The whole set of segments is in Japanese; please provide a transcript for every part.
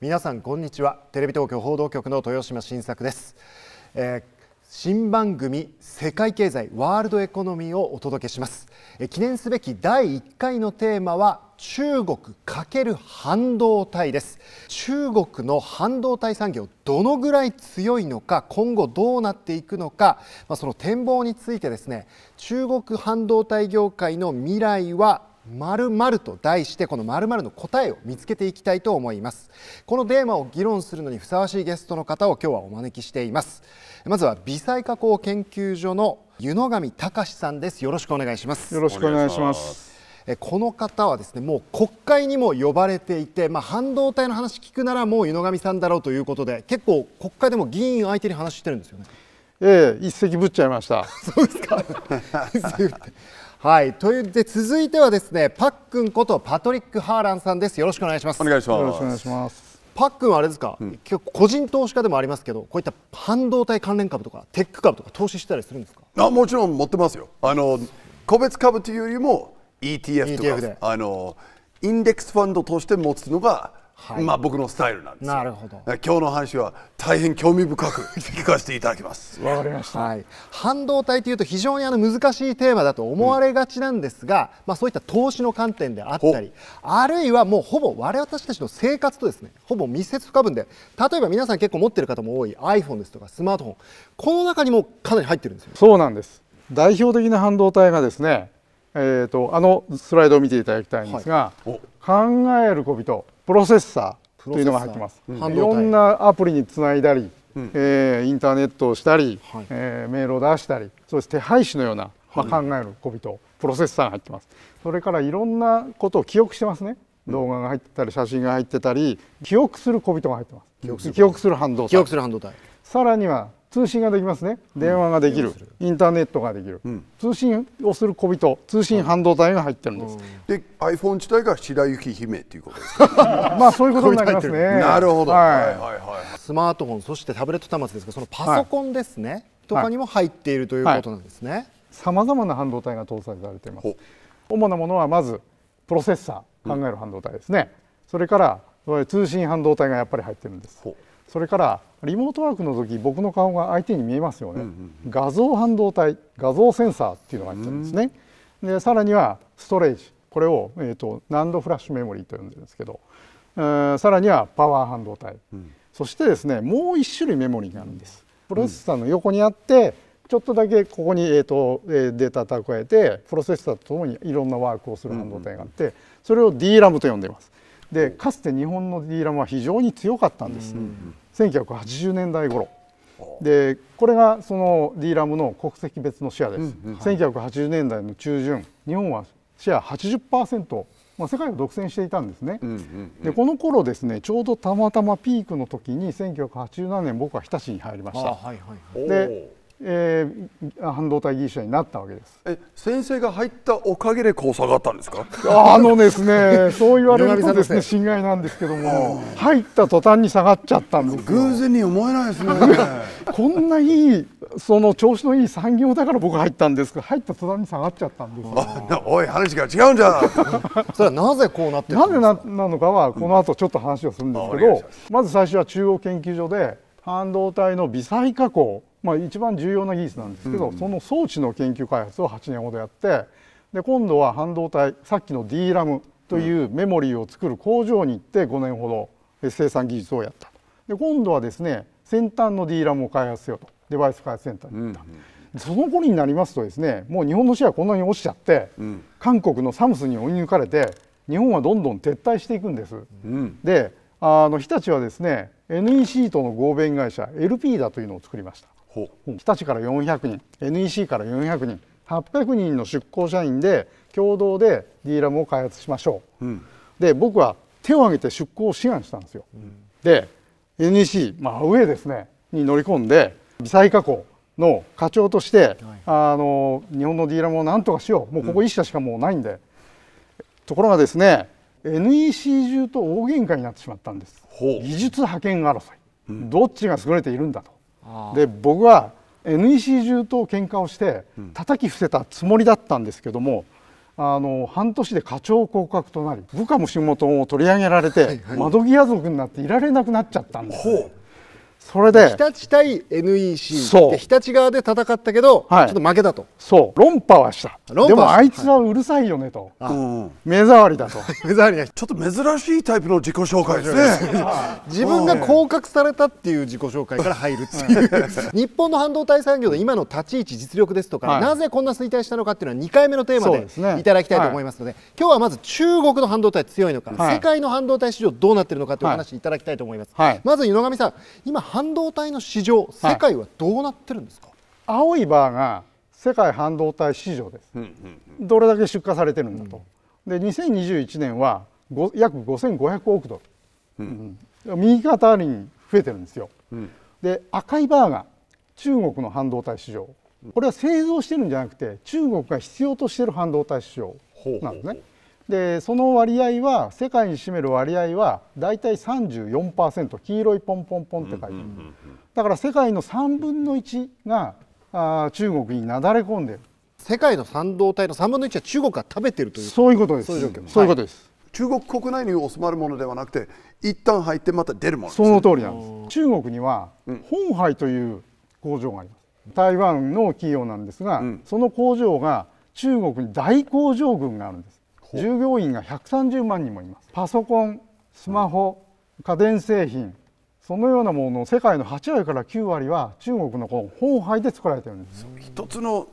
皆さんこんにちはテレビ東京報道局の豊島新作です、えー新番組「世界経済ワールドエコノミー」をお届けします記念すべき第一回のテーマは中国×半導体です中国の半導体産業どのぐらい強いのか今後どうなっていくのか、まあ、その展望についてですね中国半導体業界の未来はまると題してこのまるの答えを見つけていきたいと思いますこのテーマを議論するのにふさわしいゲストの方を今日はお招きしていますまずは微細加工研究所の湯野上隆さんですよろしくお願いしますよろしくお願いしますこの方はですねもう国会にも呼ばれていて、まあ、半導体の話聞くならもう湯野上さんだろうということで結構国会でも議員相手に話してるんですよねええ一石ぶっちゃいました そうですか はい、というで続いてはですね、パックンことパトリックハーランさんです。よろしくお願いします。お願いします。よろしくお願いします。パックンはあれですか、うん、結構個人投資家でもありますけど、こういった半導体関連株とかテック株とか投資したりするんですか。あ、もちろん持ってますよ。あの個別株というよりも ETF とか、ETF あのインデックスファンドとして持つのがはい、まあ僕のスタイルなんですなるほど今日の話は大変興味深く聞かせていただきますわかりました、はい、半導体というと非常にあの難しいテーマだと思われがちなんですが、うん、まあそういった投資の観点であったりあるいはもうほぼ我々私たちの生活とですねほぼ密接不可分で例えば皆さん結構持っている方も多い iPhone ですとかスマートフォンこの中にもかなり入ってるんですよそうなんです代表的な半導体がですねえーと、とあのスライドを見ていただきたいんですが、はい、考える小人プロセッサーというのが入ってます、いろんなアプリにつないだり、うん、えー、インターネットをしたり、はい、えー、メールを出したりそして手配師のような、まあ、考える小人、はい、プロセッサーが入ってますそれからいろんなことを記憶してますね動画が入ってたり写真が入ってたり記憶する小人が入ってます記憶する反動体記憶する半導体さらには通信ができますね電話ができる、うん、インターネットができる、うん、通信をする小人通信半導体が入ってるんです、うん、で iPhone 自体が白雪姫ということですか まあそういうことになりますねなるほど、はい、はいはいはいスマートフォンそしてタブレット端末ですがそのパソコンですね、はい、とかにも入っているということなんですねさまざまな半導体が搭載されています主なものはまずプロセッサー考える半導体ですね、それから通信半導体がやっぱり入ってるんですそれからリモートワークの時僕の顔が相手に見えますよね、うんうん、画像半導体画像センサーっていうのが入ってるんですね、うん、でさらにはストレージこれを、えーと、と難度フラッシュメモリーと呼んでるんですけど、えさらにはパワー半導体、うん、そしてですねもう1種類メモリーがあるんですプロセッサーの横にあって、ちょっとだけここに、えーと、とデータ蓄えてプロセッサーとともにいろんなワークをする半導体があって、それを DRAM と呼んでいますでかつて日本のディーラムは非常に強かったんです、うん、1980年代頃でこれがそのディーラムの国籍別のシェアです、うんはい、1980年代の中旬日本はシェア80%まあ、世界を独占していたんですね、うんうんうん、でこの頃ですねちょうどたまたまピークの時に1987年僕は日立に入りました、はいはいはい、でえー、半導体技術者になったわけですえ先生が入ったおかげでこう下がったんですかあのですね そう言われるとですね心外なんですけども入った途端に下がっちゃったんです偶然に思えないですね こんないいその調子のいい産業だから僕入ったんですけど入った途端に下がっちゃったんですおい話が違うんじゃ それはなぜこうなってなぜななのかはこの後ちょっと話をするんですけど、うん、ままず最初は中央研究所で半導体の微細加工まあ、一番重要な技術なんですけど、うん、その装置の研究開発を8年ほどやってで今度は半導体さっきの DRAM というメモリーを作る工場に行って5年ほど生産技術をやったで今度はですね先端の DRAM を開発せよとデバイス開発センターに行った、うんその頃になりますとですねもう日本のシェアこんなに落ちちゃって、うん、韓国のサムスに追い抜かれて日本はどんどん撤退していくんです、うん、であの日立はですね NEC との合弁会社 LP だというのを作りました日立から400人 NEC から400人800人の出向社員で共同で D ラムを開発しましょう、うん、で僕は手を挙げて出向を志願したんですよ、うん、で NEC まあ上ですねに乗り込んで微細加工の課長として、はい、あの日本の D ラムをなんとかしようもうここ1社しかもうないんで、うん、ところがですね NEC 中と大喧嘩になってしまったんです技術派遣争い、どっちが優れているんだとで僕は NEC 中と喧嘩をして叩き伏せたつもりだったんですけども、あの半年で課長降格となり部下も仕事も取り上げられて、窓際族になっていられなくなっちゃったんです、それで日立対 NEC 日立側で戦ったけど、はい、ちょっと負けたとそう論破はしたでもあいつはうるさいよねと、はい、目障りだと 目障りだちょっと珍しいタイプの自己紹介ですね自分が降格されたっていう自己紹介から入るっていう 日本の半導体産業の今の立ち位置実力ですとか、はい、なぜこんな衰退したのかっていうのは2回目のテーマでいただきたいと思いますので、ねはい、今日はまず中国の半導体強いのか、世界の半導体市場どうなってるのかというお話いただきたいと思います、まず井上さん今半導体の市場、世界はどうなってるんですか、はい、青いバーが世界半導体市場です、うんうんうん、どれだけ出荷されてるんだと、うん、で2021年は約5500億ドル、うんうん、右肩上がりに増えてるんですよ、うん、で赤いバーが中国の半導体市場これは製造してるんじゃなくて中国が必要としてる半導体市場なんですね。ほうほうほうでその割合は世界に占める割合は大体34%黄色いポンポンポンって書いてある、うんうん、だから世界の3分の1があ中国になだれ込んでる世界の三導体の3分の1は中国が食べてるというそういうことですそういうことです、中国国内に収まるものではなくて一旦入ってまた出るもの、ね、その通りなんです中国には本廃という工場があります、台湾の企業なんですが、うん、その工場が中国に大工場群があるんです従業員が130万人もいますパソコンスマホ、うん、家電製品そのようなもの世界の8割から9割は中国のこの本廃で作られてるんです一つの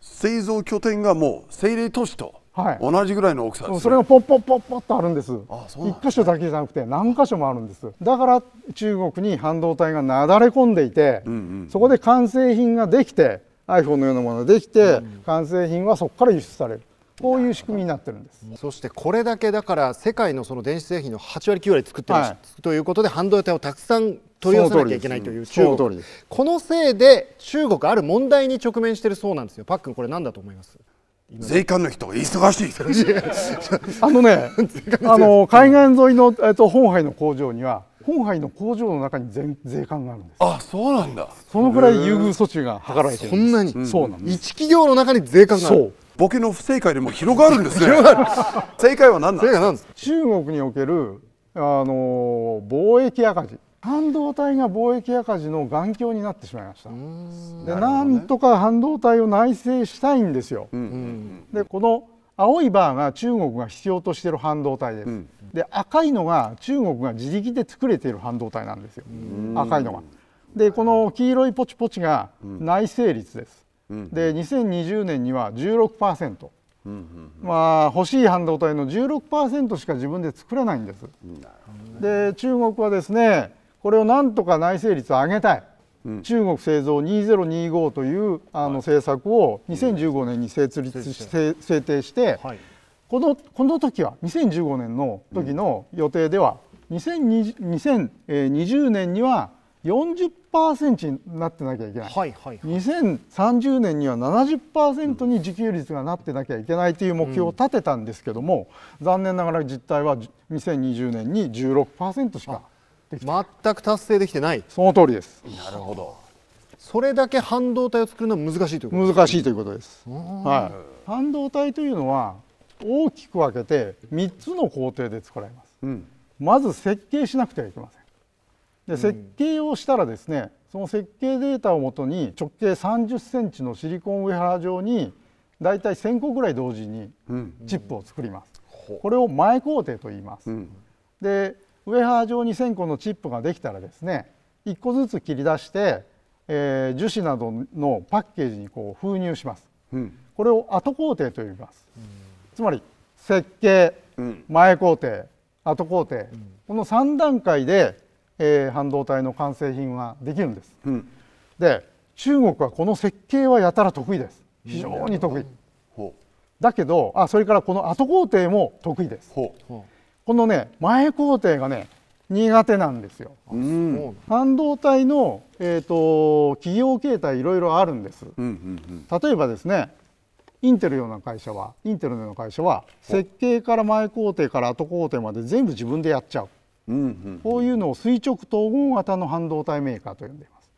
製造拠点がもう政令都市と同じぐらいの大きさですね、はい、それがポッポッポッポッとあるんですああ一箇所だけじゃなくて何箇所もあるんですだから中国に半導体がなだれ込んでいて、うんうん、そこで完成品ができて iPhone のようなものができて、うん、完成品はそこから輸出されるこういう仕組みになってるんですそしてこれだけだから世界のその電子製品の8割9割作ってる、はい、ということで半導体をたくさん取り寄せなきゃいけないという中国このせいで中国ある問題に直面しているそうなんですよパックンこれ何だと思います税関の人が忙しい あのねあの海岸沿いの、えっと、本杯の工場には本杯の工場の中に税税関があるんですあそうなんだそのくらい優遇措置が図られてるんですそんなに、うん、そうなんです一企業の中に税関があるボケの不正解でも広がるんですね正解は何なんですか中国におけるあの貿易赤字半導体が貿易赤字の眼鏡になってしまいましたでな、ね,、んとか半導体を内製したいんですよ、うんうんうん、でこの青いバーが中国が必要としている半導体です、うん、で赤いのが中国が自力で作れている半導体なんですよ赤いのがでこの黄色いポチポチが内製率です、で2020年には16%、うんうんうん、まあ、欲しい半導体の16%しか自分で作れないんです。で中国はですねこれをなんとか内製率を上げたい、うん、中国製造2025というあの政策を2015年に成立し、て、制定して、はい、このこの時は2015年の時の予定では、うん、2020, 年には40% 60%になってなきゃいけない,、はいはいはい、2030年には70%に自給率がなってなきゃいけないという目標を立てたんですけども、うん、残念ながら実態は2020年に16%しかできて全く達成できてないその通りですなるほどそれだけ半導体を作るのは難しいということです、難しいということです、はい、半導体というのは大きく分けて3つの工程で作られます、うん、まず設計しなくてはいけませんで設計をしたらですね、その設計データをもとに直径3 0ンチのシリコンウェハラ状に大体1,000個ぐらい同時にチップを作ります、うん、これを前工程と言います、うん、でウェハラ状に1,000個のチップができたらですね1個ずつ切り出して、えー、樹脂などのパッケージにこう封入します、うん、これを後工程と言います、つまり設計、前工程後工程、この3段階でえー、半導体の完成品はできるんです、うん、で中国はこの設計はやたら得意です非常に得意、うん、だけどあそれからこの後工程も得意ですこのね前工程がね苦手なんですよ、うん、半導体の、えーと、企業形態いろいろあるんです、うんうん、例えばですねインテルような会社はインテルのような会社は設計から前工程から後工程まで全部自分でやっちゃうこういうのを垂直統合型の半導体メーカーと呼んでいます、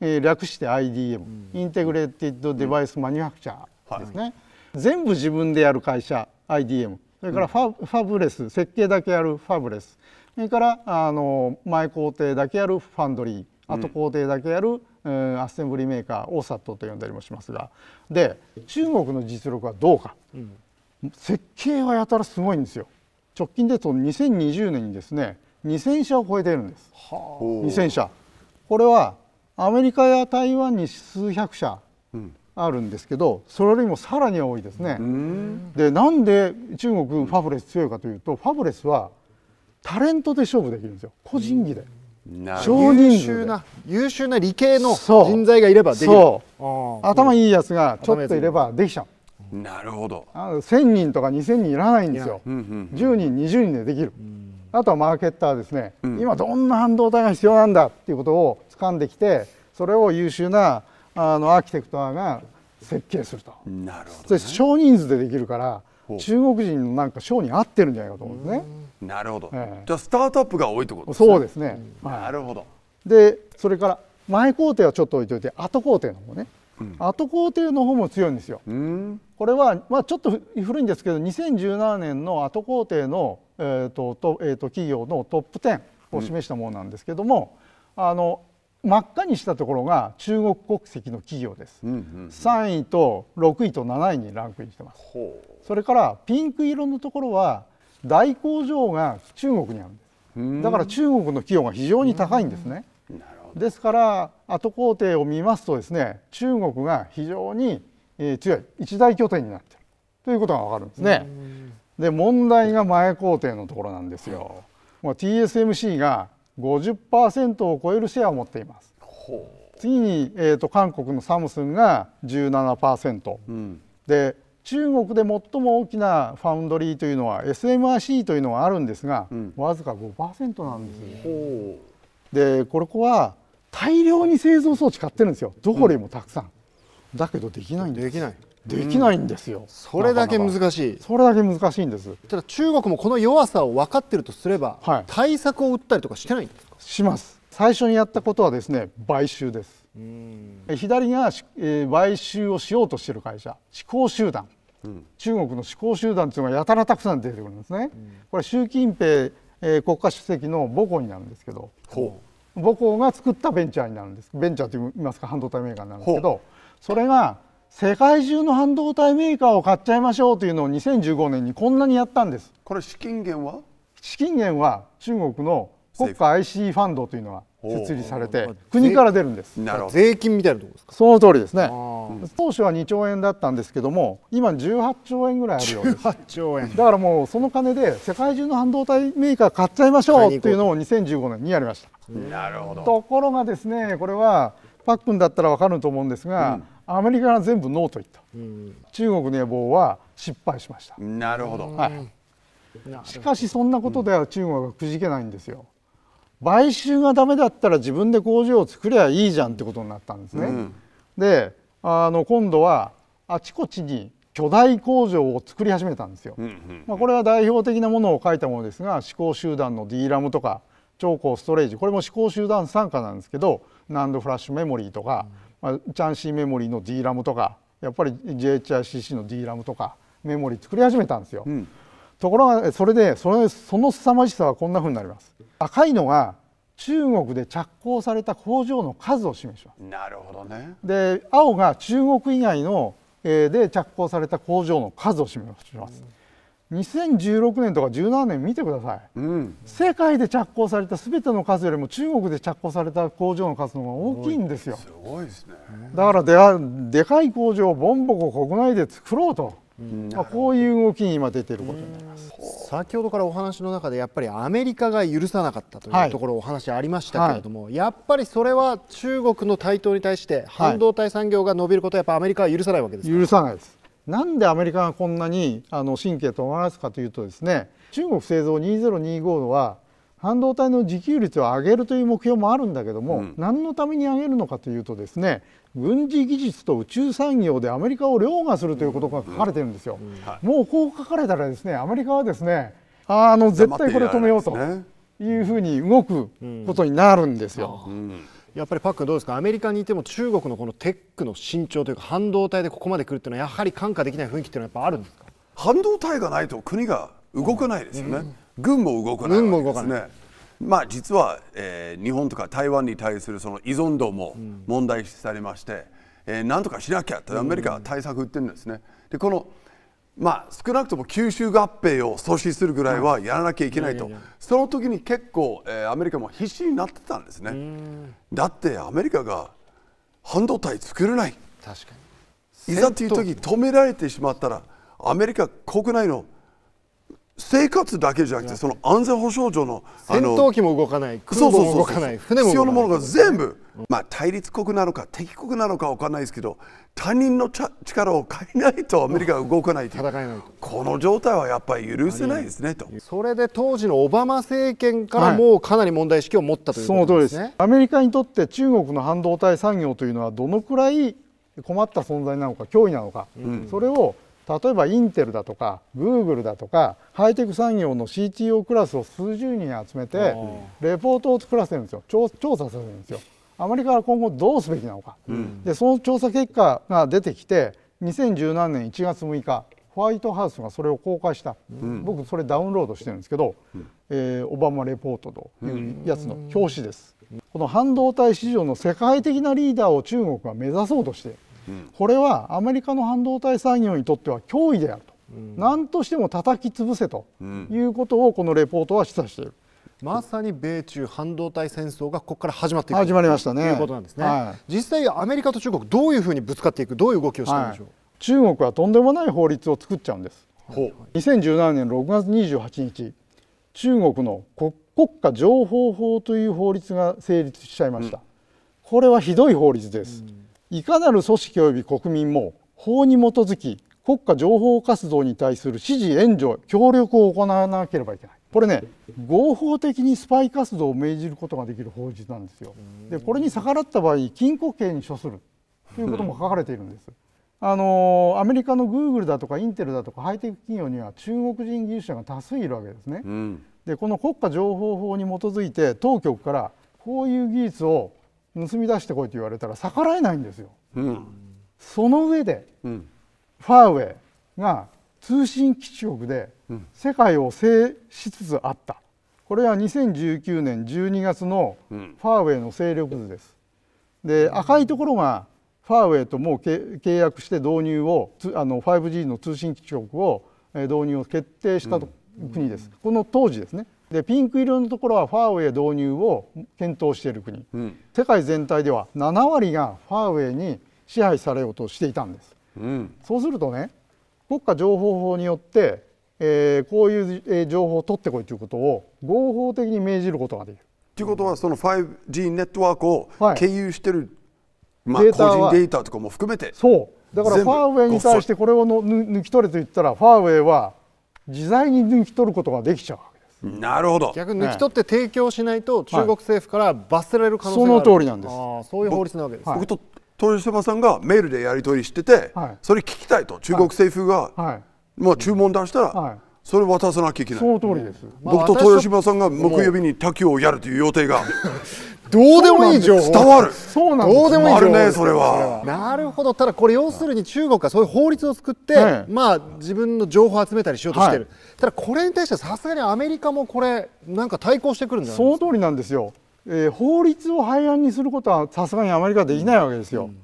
えー、略して IDM、インテグレーティッド・デバイス・マニュファクチャーですね、はい、全部自分でやる会社 IDM それからファ,、ファブレス設計だけやるファブレスそれからあの前工程だけやるファンドリー後工程だけやる、うん、アッセンブリーメーカー OSAT と呼んだりもしますがで中国の実力はどうか、うん、設計はやたらすごいんですよ。直近でと2020年にですね2000社を超えているんです、はあ、2000社これはアメリカや台湾に数百社あるんですけど、それよりもさらに多いですね、でなんで中国ファブレス強いかというとファブレスはタレントで勝負できるんですよ個人技で、少人数な優秀な理系の人材がいればできる頭いいやつがちょっといればできちゃうなるほど1000人とか2000人いらないんですよ、十、うんうん、10人20人でできる、あとはマーケッターですね、うん、今どんな半導体が必要なんだっていうことを掴んできてそれを優秀なあのアーキテクトが設計するとなるほど、ね、少人数でできるから中国人のなんか賞に合ってるんじゃないかと思うんですね。なるほど、ええ、じゃあスタートアップが多いってことですね。そうですね、はい、なるほどでそれから前工程はちょっと置いといて後工程の方ね、後工程の方も強いんですよ。これは、まあ、ちょっと古いんですけど2017年の後工程の、えーととえーと、企業のトップ10を示したものなんですけども、うん、あの真っ赤にしたところが中国国籍の企業です、うんうんうん、3位と6位と7位にランクインしてますそれからピンク色のところは大工場が中国にあるんですだから中国の企業が非常に高いんですね、ですから後工程を見ますとですね中国が非常に強い一大拠点になっているということがわかるんですね。で問題が前工程のところなんですよ。まあ、TSMC が50%を超えるシェアを持っています。次に、えーと、韓国のサムスンが17%、うん、で中国で最も大きなファウンドリーというのは SMIC というのはあるんですが、うん、わずか5%なんですよ。でこれこは大量に製造装置買ってるんですよどこでもたくさん、うん、だけどできないんですできないできないんですよ、うん、それだけ難しいそれだけ難しいんですただ中国もこの弱さを分かってるとすれば、はい、対策を打ったりとかしてないんですかします最初にやったことはですね買収です左が、えー、買収をしようとしてる会社思考集団、うん、中国の思考集団というのがやたらたくさん出てくるんですね、これ習近平、えー、国家主席の母校になるんですけどほう母校が作ったベンチャーになるんですベンチャーといいますか半導体メーカーなんですけどそれが世界中の半導体メーカーを買っちゃいましょうというのを2015年にこんなにやったんですこれ資金源は資金源は中国の国家 IC ファンドというのは設立されて国から出るんです税金みたいなとこですかその通りですね当初は2兆円だったんですけども今18兆円ぐらいあるようです18兆円だからもうその金で世界中の半導体メーカー買っちゃいましょうっていうのを2015年にやりましたなるほどところがですねこれはパックンだったら分かると思うんですが、うん、アメリカが全部ノーと言った、うん、中国の野望は失敗しましたなるほど、はい、しかしそんなことでは中国はくじけないんですよ、買収がダメだったら自分で工場を作りゃいいじゃんってことになったんですね。うん、であの今度はあちこちに巨大工場を作り始めたんですよ。まあ、これは代表的なものを書いたものですが思考集団の DRAM とか超高ストレージこれも思考集団傘下なんですけどナンドフラッシュメモリーとか、まあ、チャンシーメモリーの DRAM とかやっぱり JHICC の DRAM とかメモリー作り始めたんですよ。うんところがそれでそれその凄まじさはこんなふうになります赤いのが中国で着工された工場の数を示しますなるほどねで青が中国以外の、えー、で着工された工場の数を示します、うん、2016年とか17年見てください、うん、世界で着工された全ての数よりも中国で着工された工場の数の方が大きいんですよすごいですねだからでかい工場をボンボコ国内で作ろうとまあ、こういう動きに今出てることになります先ほどからお話の中でやっぱりアメリカが許さなかったというところお話ありましたけれども、はい、やっぱりそれは中国の台頭に対して半導体産業が伸びることはやっぱアメリカは許さないわけです許さないですなんでアメリカがこんなにあの神経と回すかというとですね中国製造2025は半導体の自給率を上げるという目標もあるんだけども、うん、何のために上げるのかというとですね軍事技術と宇宙産業でアメリカを凌駕するということが書かれてるんですよ、もうこう書かれたらですねアメリカはですねあの絶対これ止めようというふうに動くことになるんですよ。やっぱりパックンどうですかアメリカにいても中国のこのテックの伸長というか半導体でここまで来るというのはやはり看過できない雰囲気というのはやっぱあるんですか半導体がないと国が動かないですよね、うんうん軍も動かないわけですね。まあ、実は、えー、日本とか台湾に対するその依存度も問題視されまして、うん、えー、なんとかしなきゃとアメリカは対策打ってるんですね。でこのまあ、少なくとも吸収合併を阻止するぐらいはやらなきゃいけないと、その時に結構、えー、アメリカも必死になってたんですね。だってアメリカが半導体作れない確かにいざという時止められてしまったらアメリカ国内の生活だけじゃなくてその安全保障上の戦闘機も動かない空母も動かない船も必要なものが全部、まあ、対立国なのか敵国なのか分からないですけど他人の力を借りないとアメリカは動かないというこの状態はやっぱり許せないですねとそれで当時のオバマ政権からもうかなり問題意識を持ったということですね、はい、その通りですアメリカにとって中国の半導体産業というのはどのくらい困った存在なのか脅威なのか、うん、それを例えばインテルだとかグーグルだとかハイテク産業の CTO クラスを数十人集めてレポートを作らせるんですよ調査するんですよアメリカは今後どうすべきなのか、うん、でその調査結果が出てきて2017年1月6日ホワイトハウスがそれを公開した、うん、僕それダウンロードしてるんですけど、うん、えー、オバマレポートというやつの表紙です、この半導体市場の世界的なリーダーを中国は目指そうとしてこれはアメリカの半導体産業にとっては脅威であると、うん、何としても叩き潰せということをこのレポートは示唆している。まさに米中半導体戦争がここから始まっていく始まりましたねということなんですね、はい、実際アメリカと中国どういうふうにぶつかっていくどういう動きをしてるんでしょう、はい、中国はとんでもない法律を作っちゃうんです2017年6月28日中国の国家情報法という法律が成立しちゃいました、うん、これはひどい法律です、ういかなる組織及び国民も法に基づき国家情報活動に対する支持援助協力を行わなければいけないこれね合法的にスパイ活動を命じることができる法律なんですよでこれに逆らった場合禁錮刑に処するということも書かれているんですあのアメリカのグーグルだとかインテルだとかハイテク企業には中国人技術者が多数いるわけですね、うん、でこの国家情報法に基づいて当局からこういう技術を盗み出してこいと言われたら逆らえないんですよ、うん、その上で、うん、ファーウェイが通信基地局で世界を制しつつあったこれは2019年12月のファーウェイの勢力図です。で赤いところがファーウェイともう契約して導入をあの 5G の通信基地局を導入を決定した国です、この当時ですねでピンク色のところはファーウェイ導入を検討している国、うん、世界全体では7割がファーウェイに支配されようとしていたんです、うん、そうするとね国家情報法によって、えー、こういう情報を取ってこいということを合法的に命じることができる。ということはその 5G ネットワークを経由してる、はい、まあ、個人データとかも含めてそうだからファーウェイに対してこれをの抜き取れと言ったらファーウェイは自在に抜き取ることができちゃう。なるほど逆に抜き取って提供しないと中国政府から罰せられる可能性がある、はい、その通りなんですあそういう法律なわけです、僕と豊島さんがメールでやり取りしてて、はい、それ聞きたいと中国政府が、はい、まあ、注文出したら、はい、それ渡さなきゃいけないその通りです、僕と豊島さんが木曜日に他球をやるという予定が どうでもいい情報伝わるそうなんどうでもいい情報ねそれはなるほどただこれ要するに中国がそういう法律を作って、まあ自分の情報を集めたりしようとしてる、ただこれに対してさすがにアメリカもこれなんか対抗してくるんじゃないですかその通りなんですよ、えー、法律を廃案にすることはさすがにアメリカできないわけですよ、うん、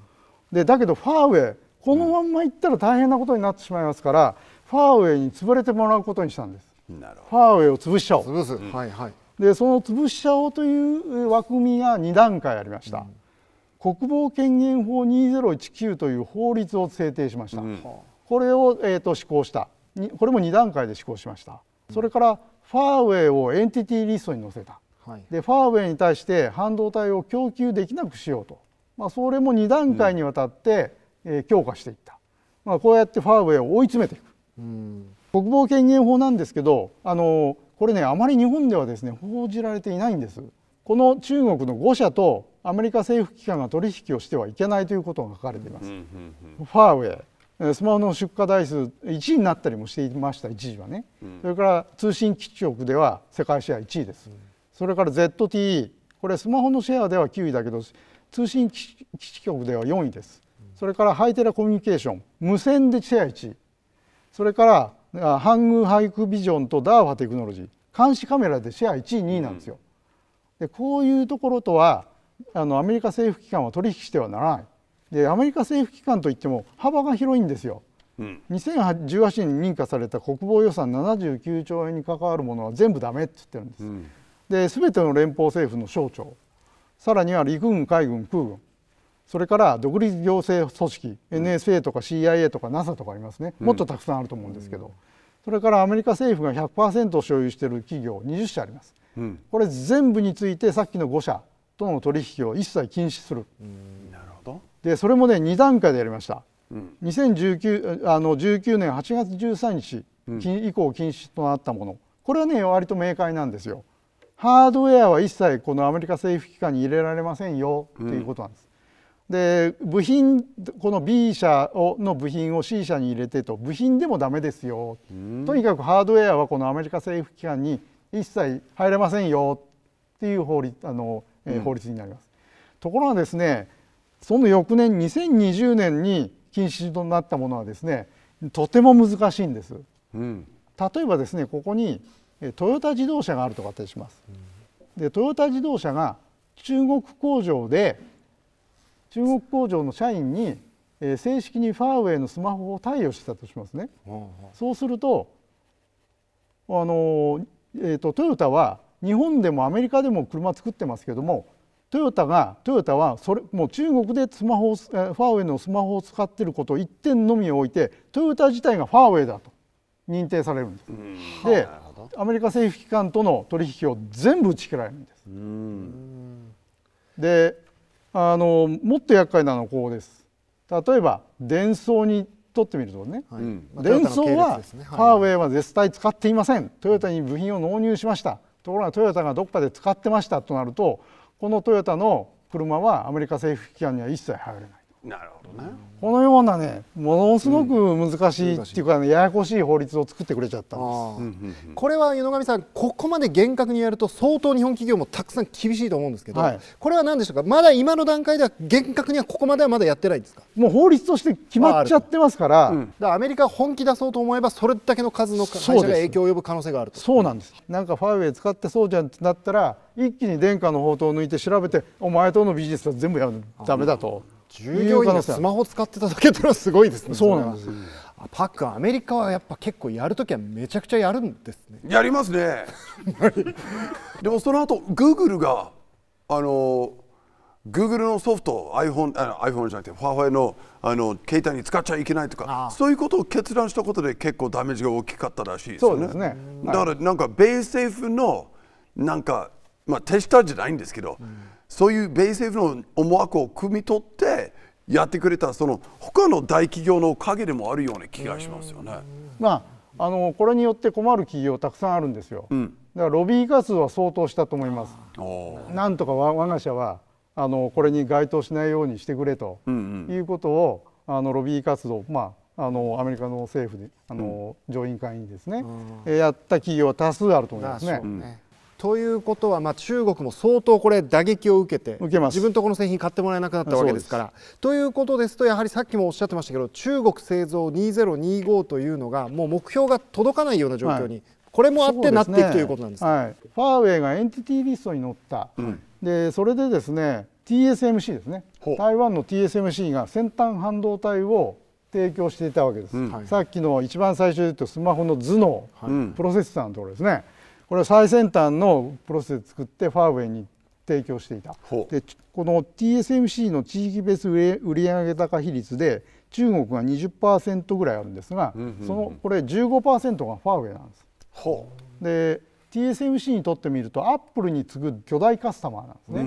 でだけどファーウェイこのまんまいったら大変なことになってしまいますから、ファーウェイに潰れてもらうことにしたんですなるほどファーウェイを潰しちゃおう潰す、うん、はいはいでその潰しちゃおうという枠組みが2段階ありました、うん、国防権限法2019という法律を制定しました、これを、えーと施行したこれも2段階で施行しました、それからファーウェイをエンティティリストに載せた、はい、でファーウェイに対して半導体を供給できなくしようと、まあ、それも2段階にわたって、うん、えー、強化していった、まあ、こうやってファーウェイを追い詰めていく、うん、国防権限法なんですけどあのこれねあまり日本ではですね報じられていないんですこの中国の5社とアメリカ政府機関が取引をしてはいけないということが書かれています、うんうんうん、ファーウェイスマホの出荷台数1位になったりもしていました一時はね、うん、それから通信基地局では世界シェア1位です、うん、それから ZTE これスマホのシェアでは9位だけど通信基地局では4位です、うん、それからハイテラコミュニケーション無線でシェア1位それからハングハイクビジョンとダーファテクノロジー監視カメラでシェア1位2位なんですよ、でこういうところとはあのアメリカ政府機関は取引してはならないでアメリカ政府機関といっても幅が広いんですよ。うん、2018年に認可された国防予算79兆円に関わるものは全部ダメって言ってるんです。うん、で全ての連邦政府の省庁さらには陸軍海軍空軍それから独立行政組織 NSA とか CIA とか NASA とかありますね、もっとたくさんあると思うんですけど、それからアメリカ政府が100%所有している企業20社あります、うん、これ全部についてさっきの5社との取引を一切禁止する。なるほどでそれもね2段階でやりました、うん、2019あの19年8月13日、うん、以降禁止となったものこれはね割と明快なんですよハードウェアは一切このアメリカ政府機関に入れられませんよということなんです、うん、で部品この B 社をの部品を C 社に入れてと部品でもダメですよ、とにかくハードウェアはこのアメリカ政府機関に一切入れませんよっていう法律あの、えー、法律になります、ところがですねその翌年2020年に禁止となったものはですねとても難しいんです、うん、例えばですねここにトヨタ自動車があるとたりします、うん、でトヨタ自動車が中国工場で中国工場の社員に正式にファーウェイのスマホを貸与したとしますね、うん、そうするとあの、えーと、とトヨタは日本でもアメリカでも車作ってますけどもトヨタがトヨタはそれもう中国でスマホファーウェイのスマホを使っていることを1点のみを置いてトヨタ自体がファーウェイだと認定されるんです。でアメリカ政府機関との取引を全部打ち切られるんです。であのもっと厄介なのはこうです。例えば電装にとってみるとね、はい、電装は、ファーウェイは絶対使っていませんトヨタに部品を納入しましたところがトヨタがどこかで使ってましたとなるとこのトヨタの車はアメリカ政府機関には一切入れない。なるほどねこのようなねものすごく難しいっていうか、ね、ややこしい法律を作ってくれちゃったんです、これは湯上さんここまで厳格にやると相当日本企業もたくさん厳しいと思うんですけど、はい、これは何でしょうかまだ今の段階では厳格にはここまではまだやってないんですかもう法律として決まっちゃってますからうん、だからアメリカ本気出そうと思えばそれだけの数の会社が影響を及ぶ可能性があるとそうなんです、なんかファーウェイ使ってそうじゃんってなったら一気に殿下の宝刀を抜いて調べてお前とのビジネスは全部やるだめだと。うん従業員がスマホ使ってただけっていうのはすごいですね。そうなんです。パックアメリカはやっぱ結構やるときはめちゃくちゃやるんですね。やりますね。でもその後グーグルがあのグーグルのソフト iPhone あの iPhone じゃなくてファーファイのあの携帯に使っちゃいけないとかそういうことを決断したことで結構ダメージが大きかったらしいですね。そうですね。だからなんか米政府のなんかまあ手下じゃないんですけど。うんそういう米政府の思惑を汲み取ってやってくれたその他の大企業の陰でもあるような気がしますよね。まあ、あのこれによって困る企業たくさんあるんですよ、うん、だからロビー活動は相当したと思いますなんとか我が社はあのこれに該当しないようにしてくれと、うんうん、いうことをあのロビー活動、まあ、あのアメリカの政府であの、うん、上院会員ですね、うん、やった企業は多数あると思いますね。ということは、まあ、中国も相当これ打撃を受けて受け自分とこの製品買ってもらえなくなったわけですからということですとやはりさっきもおっしゃってましたけど中国製造2025というのがもう目標が届かないような状況に、はい、これもあってなっていく、ね、ということなんです、はい、ファーウェイがエンティティリストに載った、うん、でそれでですね TSMC ですね台湾の TSMC が先端半導体を提供していたわけです、うん、さっきの一番最初で言うとスマホの頭脳、はい、プロセッサーのところですね、これは最先端のプロセスを作ってファーウェイに提供していたでこの TSMC の地域別売上高比率で中国が20%ぐらいあるんですが、うんうんうん、そのこれ15%がファーウェイなんです。で TSMC にとってみるとアップルに次ぐ巨大カスタマーなんですね。う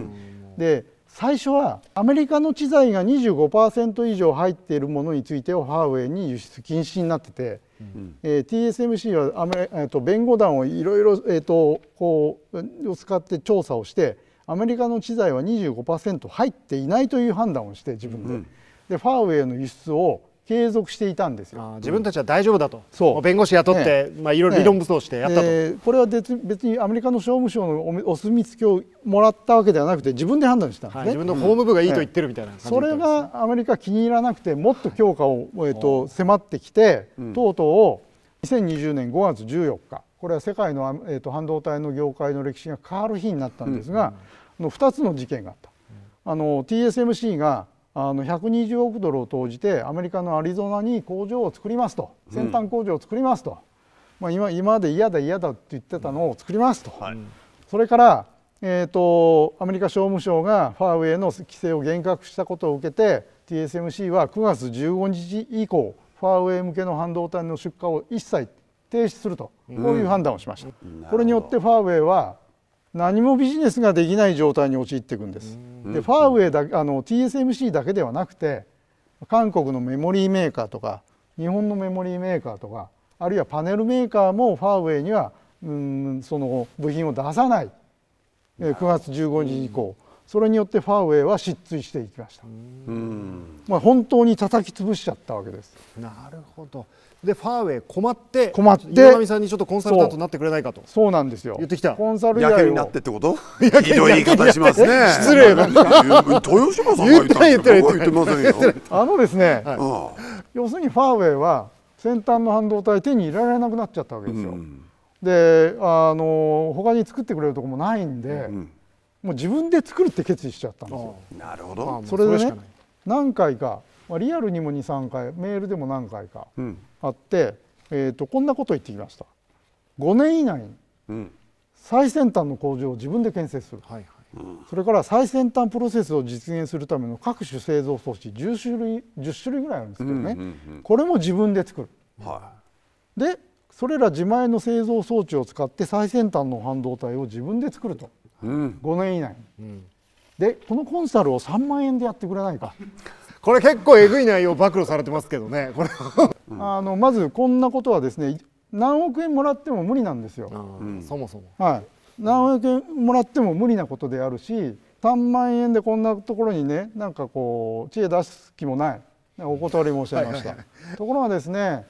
ん、で最初はアメリカの知財が25%以上入っているものについてはファーウェイに輸出禁止になってて。えー、TSMC はアメ、えーと、弁護団をいろいろ、えーと、こうを使って調査をしてアメリカの知財は25%入っていないという判断をして自分で。うん、でファーウェイの輸出を継続していたんですよ自分たちは大丈夫だと、そう弁護士雇って、ね、まあ、いろいろ理論武装してやったと、ねえこれは別にアメリカの商務省のお墨付きをもらったわけではなくて自分で判断したんですね、はい、自分の法務部がいいと言ってるみたいな、ね、それがアメリカ気に入らなくてもっと強化を、はい、えっと、迫ってきて、とうとう2020年5月14日これは世界の、えっと、半導体の業界の歴史が変わる日になったんですが、うん、の二つの事件があった。あの TSMC があの120億ドルを投じてアメリカのアリゾナに工場を作りますと先端工場を作りますと、うん、まあ、今今まで嫌だ嫌だって言ってたのを作りますと、うんはい、それから、えーと、アメリカ商務省がファーウェイの規制を厳格したことを受けて TSMC は9月15日以降ファーウェイ向けの半導体の出荷を一切停止するとこういう判断をしました、うん、これによってファーウェイは何もビジネスができない状態に陥っていくんです。でファーウェイだあの TSMC だけではなくて韓国のメモリーメーカーとか日本のメモリーメーカーとかあるいはパネルメーカーもファーウェイにはうんその部品を出さないえ、9月15日以降それによってファーウェイは失墜していきましたまあ本当に叩き潰しちゃったわけですなるほどでファーウェイ困って困って岩波さんにちょっとコンサルタントになってくれないかとそうなんですよ言ってきたコンサルやけになってってこと ひどい言い方しますね 失礼な豊島さん言って言って言ってませんよあのですね、要するにファーウェイは先端の半導体手に入れられなくなっちゃったわけですよ、であの他に作ってくれるとこもないんで、もう自分で作るって決意しちゃったんですよなるほど、まあ、それでね何回かまあ、リアルにも23回メールでも何回かあって、うん、えー、とこんなこと言ってきました5年以内に最先端の工場を自分で建設する、はいはいそれから最先端プロセスを実現するための各種製造装置10種類 ,10 種類ぐらいあるんですけどね、うんうんうん、これも自分で作る、はい、でそれら自前の製造装置を使って最先端の半導体を自分で作ると、うん、5年以内に、うん、でこのコンサルを3万円でやってくれないかこれ結構えぐい内容暴露されてますけどねこれあのまずこんなことはですね何億円もらっても無理なんですよ、うん、そもそもはい何億円もらっても無理なことであるし3万円でこんなところにねなんかこう知恵出す気もないお断り申し上げました、はいはいはい、ところがですねあ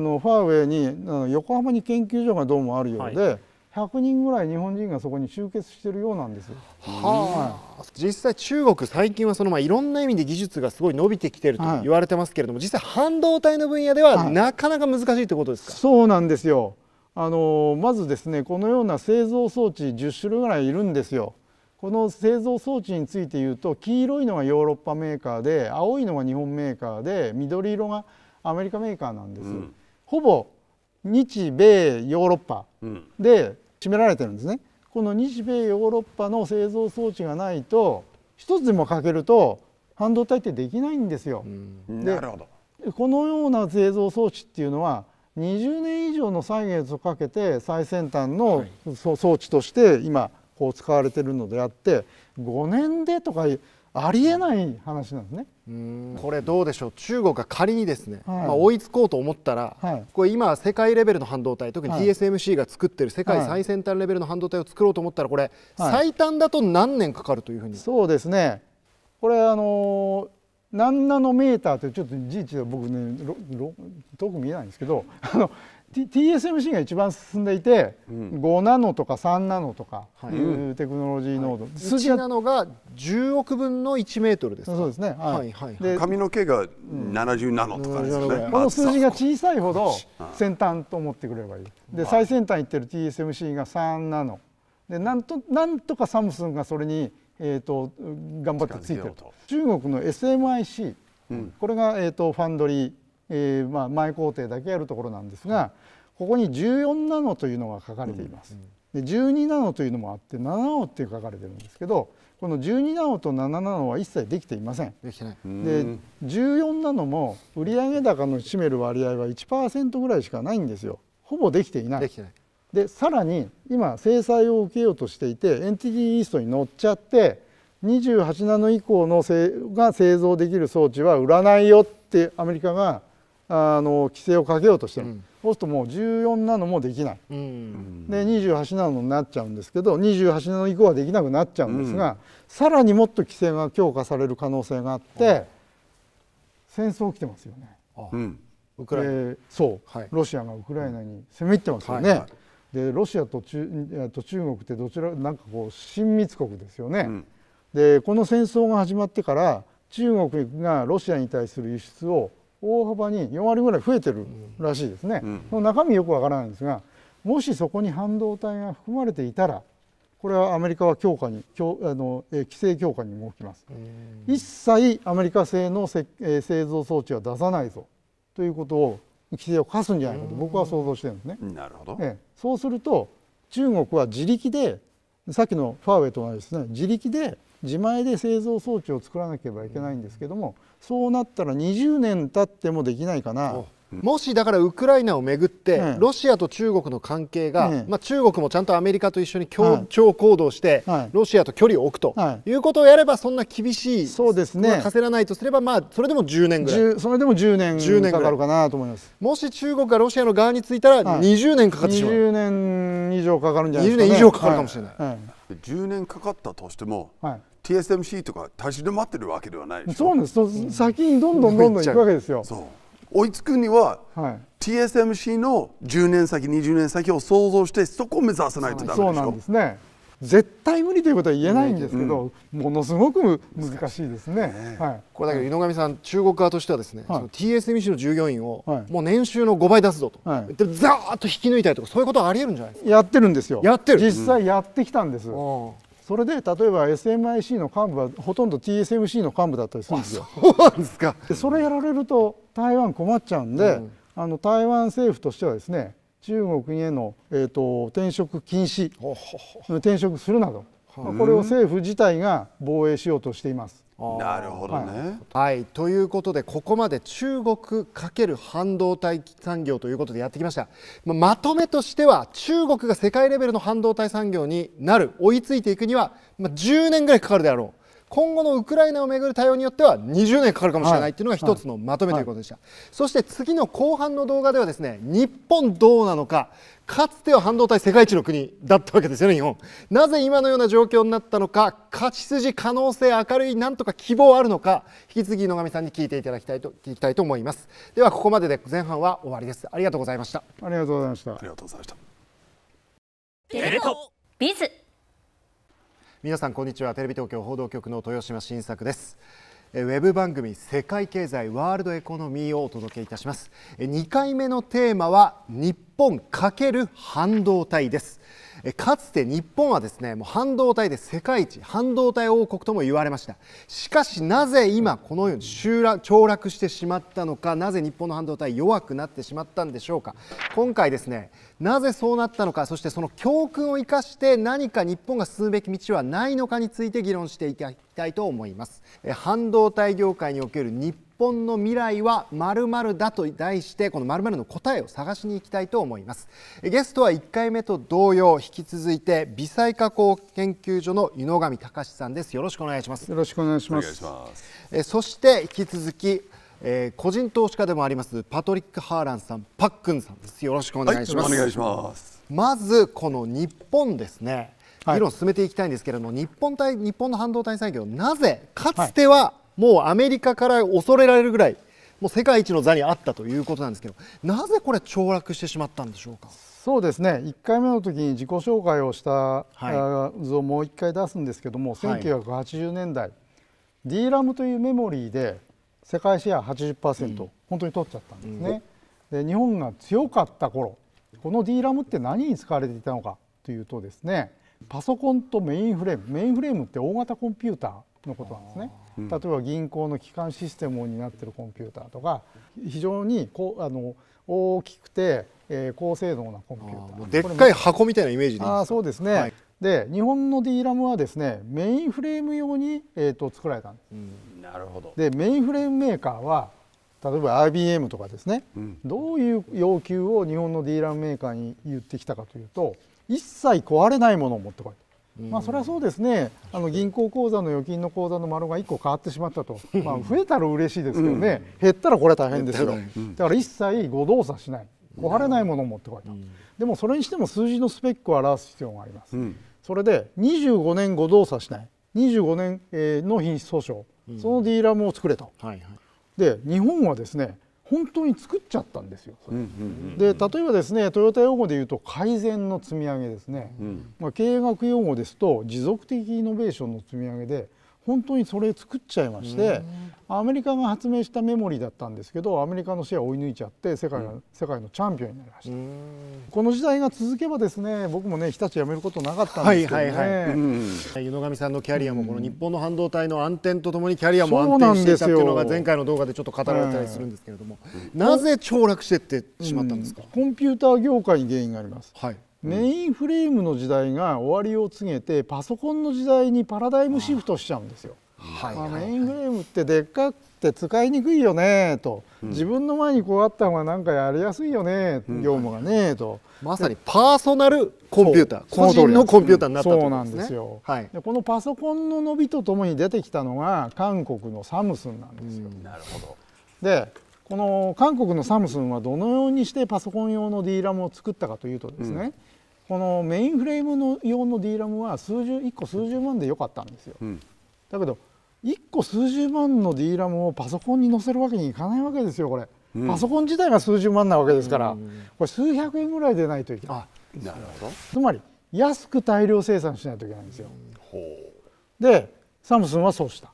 のファーウェイに横浜に研究所がどうもあるようで、はい100人ぐらい日本人がそこに集結しているようなんですはあ、はい、実際中国最近はそのまあいろんな意味で技術がすごい伸びてきてると言われてますけれども、はい、実際半導体の分野ではなかなか難しいってことですか、はい、そうなんですよ。あのまずですねこのような製造装置10種類ぐらいいるんですよ。この製造装置について言うと黄色いのがヨーロッパメーカーで青いのが日本メーカーで緑色がアメリカメーカーなんです。うん、ほぼ日米ヨーロッパで占められてるんですね。この日米ヨーロッパの製造装置がないと一つでも欠けると半導体ってできないんですよ。なるほどこのような製造装置っていうのは20年以上の歳月をかけて最先端の装置として今こう使われてるのであって5年でとかありえない話なんですね。これどうでしょう中国が仮にですね、はい、まあ、追いつこうと思ったら、はい、これ今世界レベルの半導体特に TSMC が作ってる世界最先端レベルの半導体を作ろうと思ったらこれ、最短だと何年かかるというふうにそうですねこれあのー何ナノメーターってちょっといちは僕ね遠く見えないんですけどあの TSMC が一番進んでいて、うん、5ナノとか3ナノとかいうテクノロジー濃度、はい、数字なのが10億分の1メートルですそうですね、はいはいはい、髪の毛が70ナノとかですね、うん、この数字が小さいほど先端と思ってくればいいで最先端いってる TSMC が3ナノでなんとなんとかサムスンがそれに、えーと、頑張ってついてると中国の SMIC、うん、これが、えーとファンドリーえー、まあ、前工程だけやるところなんですがここに14ナノというのが書かれています。で12ナノというのもあって7ナノって書かれてるんですけどこの12ナノと7ナノは一切できていませんで14ナノも売上高の占める割合は1%ぐらいしかないんですよほぼできていないでさらに今制裁を受けようとしていてエンティティイーストに乗っちゃって28ナノ以降のが製造できる装置は売らないよってアメリカがあの規制をかけようとしてる、うん、そうするともう14なのもできない、うん、で28なのになっちゃうんですけど28なの以降はできなくなっちゃうんですが、うん、さらにもっと規制が強化される可能性があって、戦争起きてますよね。あウクライナ、えー、そう、はい、ロシアがウクライナに攻め入ってますよね。はいはい、でロシアと中と中国ってどちらなんかこう親密国ですよね。でこの戦争が始まってから中国がロシアに対する輸出を大幅に4割ぐらい増えてるらしいですね、うん、その中身よくわからないんですがもしそこに半導体が含まれていたらこれはアメリカは強化に強あの、え規制強化に動きます、うん、一切アメリカ製のせ、え製造装置は出さないぞということを規制を課すんじゃないかと僕は想像してるんですね、うん、なるほど、えそうすると中国は自力でさっきのファーウェイと同じですね自力で自前で製造装置を作らなければいけないんですけども、うんそうなったら20年経ってもできないかな。もしだからウクライナをめぐって、ロシアと中国の関係が、まあ、中国もちゃんとアメリカと一緒に協調行動して、ロシアと距離を置くということをやればそんな厳しいそうですね課せらないとすれば、まあ、それでも10年ぐらいそれでも10年1年かかるかなと思いますもし中国がロシアの側についたら20年かかってしまう、はい、年以上かかるんじゃないですか、20年以上かかるかもしれない、はい年かかったとしても、はい TSMC とか立ち止まってるわけではないでしょそうです先にどんどんどんどんいくわけですよ追いつくには、はい、TSMC の10年先20年先を想像してそこを目指さないとダメでしょそうなんですね絶対無理ということは言えないんですけど、うんものすごく難しいですね。ねはい、これだけど井上さん、中国側としてはですね、はい、TSMC の従業員をもう年収の5倍出すぞと、はい、でざーっと引き抜いたりとかそういうことはありえるんじゃないですか。やってるんですよ。やってる。実際やってきたんです。うん、それで例えば SMIC の幹部はほとんど TSMC の幹部だったりするんですよ。そうなんですかでそれやられると台湾困っちゃうんで、うん、あの台湾政府としてはですね中国への、えーと、転職禁止転職するなど、まあ、これを政府自体が防衛しようとしています。なるほどね、はい、はい、ということでここまで中国×半導体産業ということでやってきました、ままとめとしては中国が世界レベルの半導体産業になる追いついていくには、まあ、10年ぐらいかかるであろう今後のウクライナをめぐる対応によっては20年かかるかもしれないというのが一つのまとめということでした、そして次の後半の動画ではですね日本どうなのかかつては半導体世界一の国だったわけですよね日本なぜ今のような状況になったのか勝ち筋可能性明るいなんとか希望あるのか引き継ぎ野上さんに聞いていただきたいと聞きたいと思いますではここまでで前半は終わりですありがとうございましたありがとうございましたありがとうございましたテレビズ皆さんこんにちはテレビ東京報道局の豊島新作ですウェブ番組世界経済ワールドエコノミーをお届けいたします2回目のテーマは日本×半導体ですかつて日本はですねもう半導体で世界一半導体王国とも言われましたしかしなぜ今このように凋落してしまったのかなぜ日本の半導体弱くなってしまったんでしょうか今回ですねなぜそうなったのかそしてその教訓を生かして何か日本が進むべき道はないのかについて議論していきたいと思います半導体業界における日本の未来は〇〇だと題してこの〇〇の答えを探しに行きたいと思いますゲストは1回目と同様引き続いて微細加工研究所の湯上隆さんですよろしくお願いしますよろしくお願いしますえそして引き続きえー、個人投資家でもありますパトリック・ハーランさん、パックンさんです。よろしくお願いします。はい、お願いしますまずこの日本ですね、議論を進めていきたいんですけれども、日本対日本の半導体産業、なぜかつてはもうアメリカから恐れられるぐらいもう世界一の座にあったということなんですけどなぜこれ凋落してしまったんでしょうかそうですね1回目の時に自己紹介をした図をもう1回出すんですけども、はい、1980年代 DRAM というメモリーで世界シェア80%、うん、本当に取っちゃったんですね、うん、で日本が強かった頃この DRAM って何に使われていたのかというとですねパソコンとメインフレームメインフレームって大型コンピューターのことなんですね。例えば銀行の基幹システムを担ってるコンピューターとか非常にこうあの大きくて、えー、高性能なコンピューターでっかい箱みたいなイメージであそうですね、はい、で日本の D ラムはですねメインフレーム用に、えーと、作られたんです、うん、なるほどでメインフレームメーカーは例えば IBM とかですね、うん、どういう要求を日本の D ラムメーカーに言ってきたかというと一切壊れないものを持ってこいまあ、それはそうですねあの銀行口座の預金の口座の丸が1個変わってしまったと、まあ、増えたら嬉しいですけどね、うん、減ったらこれ大変ですよ、うん、だから一切誤動作しない壊れないものを持ってこいと、うん、でもそれにしても数字のスペックを表す必要があります、それで25年誤動作しない25年の品質訴訟その D ラムを作れと、はいはい、で日本はですね本当に作っちゃったんですよ。うんうんうん、で例えばですねトヨタ用語で言うと改善の積み上げですね、うん、まあ、経営学用語ですと持続的イノベーションの積み上げで本当にそれ作っちゃいましてアメリカが発明したメモリーだったんですけどアメリカのシェア追い抜いちゃって世界の,、世界のチャンピオンになりましたこの時代が続けばですね僕もね日立辞めることなかったんですけどはいはいはいう湯野上さんのキャリアもこの日本の半導体の暗転とともにキャリアも安定していたっていうのが前回の動画でちょっと語られたりするんですけれども、うん、なぜ凋落してってしまったんですか、うん、コンピューター業界に原因があります、はいメインフレームの時代が終わりを告げてパソコンの時代にパラダイムシフトしちゃうんですよ。はいメインフレームってでっかくて使いにくいよねと、うん、自分の前にこうあった方がなんかやりやすいよね、うん、業務がねとまさにパーソナルコンピューター個人のコンピューターになった、そうなんですよ、はい、でこのパソコンの伸びとともに出てきたのが韓国のサムスンなんですよ。なるほどでこの韓国のサムスンはどのようにしてパソコン用の DRAM を作ったかというとですね、うん、このメインフレームの用の DRAM は数十1個数十万でよかったんですよ、うん、だけど1個数十万の DRAM をパソコンに載せるわけにいかないわけですよこれ、うん、パソコン自体が数十万なわけですから、これ数百円ぐらいでないといけないなるほどつまり安く大量生産しないといけないんですよ、でサムスンはそうした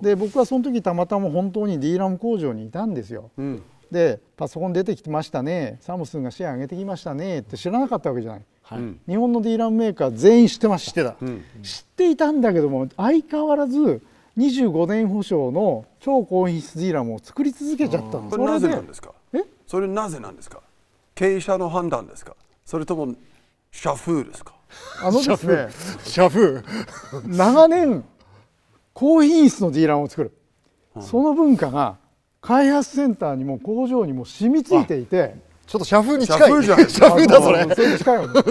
で僕はその時たまたま本当に D ラム工場にいたんですよ、うん、でパソコン出てきましたねサムスンがシェア上げてきましたねって知らなかったわけじゃない、はい、日本の D ラムメーカー全員知ってます知ってた、うん、知っていたんだけども相変わらず25年保証の超高品質 D ラムを作り続けちゃったんですそれなぜなんですかえそれなぜなんですか経営者の判断ですかそれとも社風ですかあのですね社風長年高品質の D ランを作る、うん、その文化が開発センターにも工場にも染みついていてちょっと社風に近い社風じゃない社風だそれ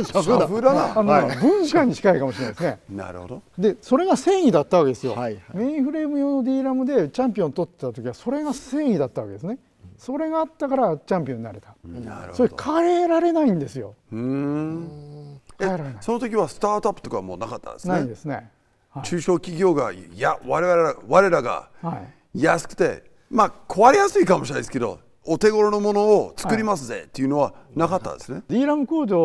社風だなあの、はい、文化に近いかもしれないですねなるほどでそれが繊維だったわけですよ、はいはい、メインフレーム用の D ラムでチャンピオン取ってた時はそれが繊維だったわけですねそれがあったからチャンピオンになれた、なるほどそれ変えられないんですようん変えられないその時はスタートアップとかもうなかったんですねないですね中小企業がいや我々我らが安くて、まあ壊れやすいかもしれないですけどお手頃のものを作りますぜっていうのはなかったですね、はい、DRAM 工場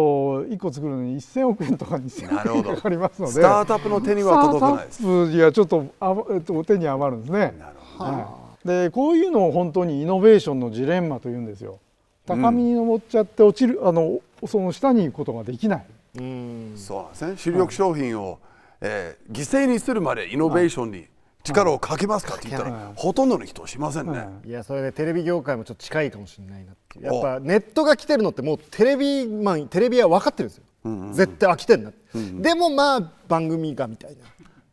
1個作るのに1000億円とか2000億円かかりますのでスタートアップの手には届かないですスタートアップにはちょっとあ、えっと、お手に余るんですねなるほど、はい、でこういうのを本当にイノベーションのジレンマというんですよ高みに登っちゃって落ちる、うん、あのその下に行くことができないうんそうなんですね主力商品を、はいえー、犠牲にするまでイノベーションに力をかけますかって言ったら、ほとんどの人しませんね、いやそれでテレビ業界もちょっと近いかもしれないなってやっぱネットが来てるのってもうテレビマンテレビは分かってるんですよ、うんうんうん、絶対飽きてるなうんうん、でもまあ番組がみたいな。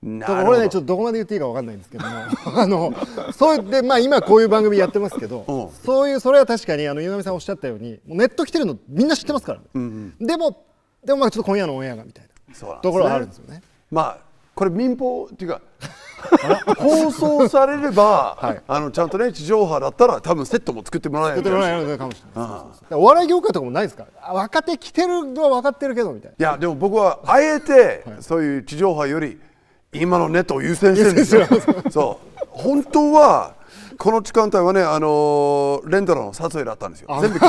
なるこれねちょっとどこまで言っていいかわかんないんですけども あのそうで、まあ、今こういう番組やってますけど、うん、そういうそれは確かにあの湯上さんおっしゃったようにネット来てるのみんな知ってますから、ねうんうん、でもでもまあちょっと今夜のオンエアがみたいなところはあるんですよね。まあこれ民放っていうか放送されれば、はい、あのちゃんとね地上波だったら多分セットも作ってもらえないかもしれないお笑い業界とかもないですか若手来てるのは分かってるけどみたいないやでも僕はあえて、そういう地上波より今のネットを優先してるんですよそう本当はこの時間帯はね、あのー、レンドラの撮影だったんですよ。全部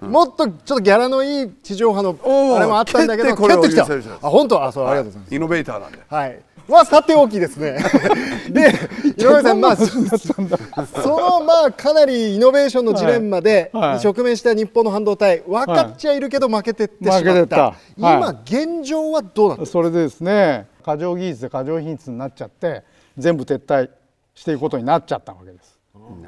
うん、もっとちょっとギャラのいい地上波のあれもあったんだけど、これをてきた。あ本当あそう、ありがとうございます。イノベーターなんで。はい。あ、さておきですね。で、井上さん、まあ、そのまあかなりイノベーションのジレンマで、直面した日本の半導体、分かっちゃいるけど負けてってしまった。今現状はどうなっそれでですね、過剰技術で過剰品質になっちゃって、全部撤退。していくことになっちゃったわけです。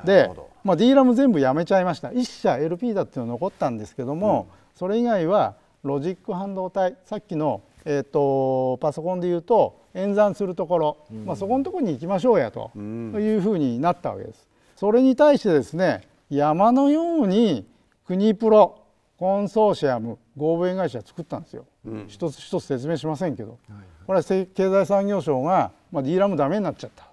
で、まあ、DRAM 全部やめちゃいました1社 LP だっていうの残ったんですけども、うん、それ以外はロジック半導体さっきの、えーと、パソコンで言うと演算するところ、うん、まあ、そこのところに行きましょうやと、うん、いうふうになったわけです。それに対してですね山のように国プロコンソーシアム合弁会社作ったんですよ、一つ一つ説明しませんけど、はいはい、これは経済産業省が、まあ、DRAM ダメになっちゃった。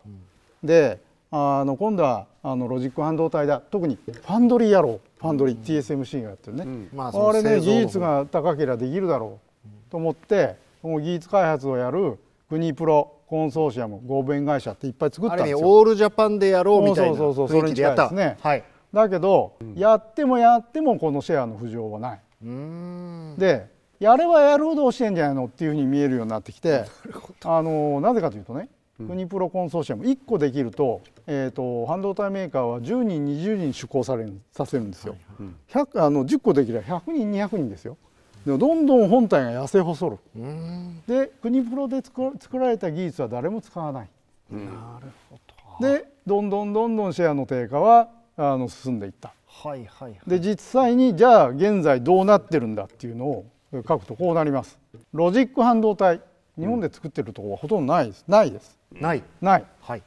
であの今度はあのロジック半導体だ特にファンドリーやろうファンドリー、うん、TSMC がやってるね、うんまあ、あれね技術が高ければできるだろうと思ってもう技術開発をやる国プロコンソーシアム合弁会社っていっぱい作ったんですよオールジャパンでやろうみたいな雰囲気でやったそれにですね、はい、だけど、うん、やってもやってもこのシェアの浮上はないでやればやるほど教えんじゃないのっていうふうに見えるようになってきて あのなぜかというとね国プロコンソーシアム1個できると,、えーと、半導体メーカーは10人20人出向されさせるんですよ、はあの10個できれば100人200人ですよでどんどん本体が痩せ細るで国プロで作作られた技術は誰も使わない、うん、なるほどでどんどんどんどんシェアの低下はあの進んでいった、はいはいはい、で実際にじゃあ現在どうなってるんだっていうのを書くとこうなりますロジック半導体日本で作ってるとこはほとんどないですないですない。ない。はい。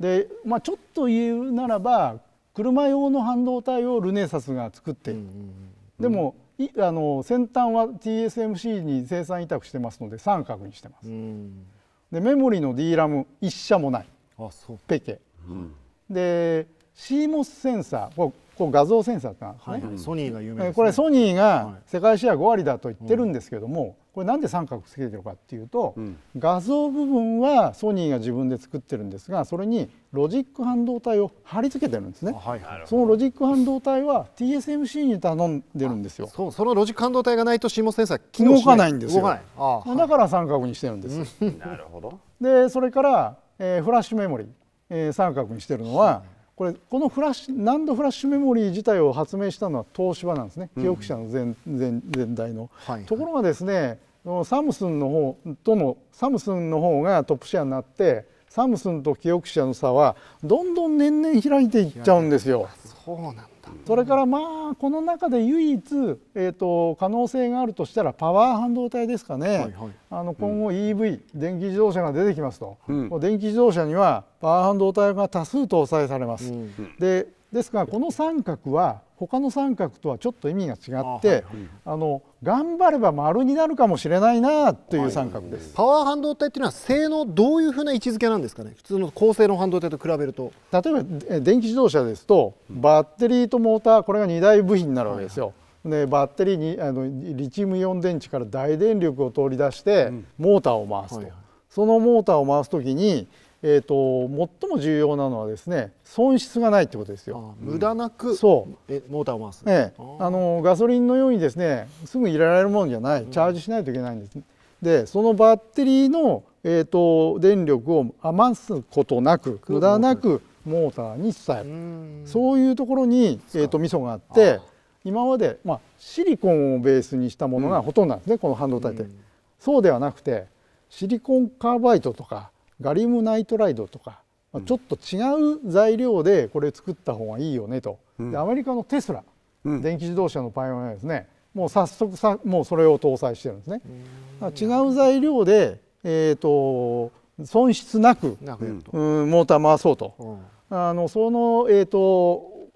で、まあちょっと言うならば車用の半導体をルネサスが作っている。うんうん、でも、いあの先端は TSMC に生産委託してますので三角にしてます。うん、でメモリの D ラム一社もない。あそうペケ。うん、で CMOS センサーこう画像センサーってなんですね、はいはい、ソニーが有名、ね、これソニーが世界シェア5割だと言ってるんですけども、これなんで三角つけてるかっていうと、うん、画像部分はソニーが自分で作ってるんですがそれにロジック半導体を貼り付けてるんですね、はい、そのロジック半導体は TSMC に頼んでるんですよそのロジック半導体がないと CMOS センサー機能し動かないんですよだから三角にしてるんです、なるほどでそれから、えー、フラッシュメモリー、えー、三角にしてるのは、はいこれこのフラッシュ何度フラッシュメモリー自体を発明したのは東芝なんですね、記憶者の全全全体の、はいはい、ところがですねサムスンの方とのサムスンの方がトップシェアになってサムスンと記憶者の差はどんどん年々開いていっちゃうんですよ。そうなんそれからまあこの中で唯一、えーと、可能性があるとしたらパワー半導体ですかね、はいはい、あの今後 EV、うん、電気自動車が出てきますと、うん、電気自動車にはパワー半導体が多数搭載されます。うん、でですからこの三角は他の三角とはちょっと意味が違って、はい、あの頑張れば丸になるかもしれないなという三角です、パワー半導体っていうのは性能どういうふうな位置づけなんですかね普通の高性能半導体と比べると例えば電気自動車ですとバッテリーとモーターこれが2大部品になるわけですよ、はいでバッテリーにあのリチウムイオン電池から大電力を通り出して、モーターを回すと、はい、そのモーターを回す時にえーと、最も重要なのはですね損失がないってことですよ。無駄なく、うん、そうえモーターを回す、ね、えー、あのガソリンのようにですねすぐ入れられるものじゃないチャージしないといけないんです、ね、うん、でそのバッテリーの、えーと、電力を余すことなく無駄なくモーターに伝えるそういうところに、えーと、とミソがあって今まで、まあ、シリコンをベースにしたものがほとんどなんですね、うん、この半導体って。そうではなくてシリコンカーバイトとかガリムナイトライドとか、まあ、ちょっと違う材料でこれ作った方がいいよねと、うん、でアメリカのテスラ、うん、電気自動車のパイオニアですねもう早速さもうそれを搭載してるんですね。違う材料で、えーと、損失なくうん、モーター回そうと、うん、あのその、えーと、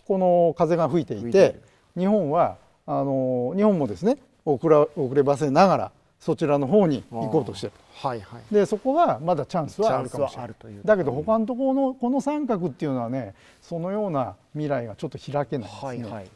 この風が吹いていて日本はあの日本もですね遅ら遅ればせながらそちらの方に行こうとしてると。はいはい、でそこはまだチャンスはあるかもしれないだけど他のところのこの三角っていうのはねそのような未来がちょっと開けないですね。はいはい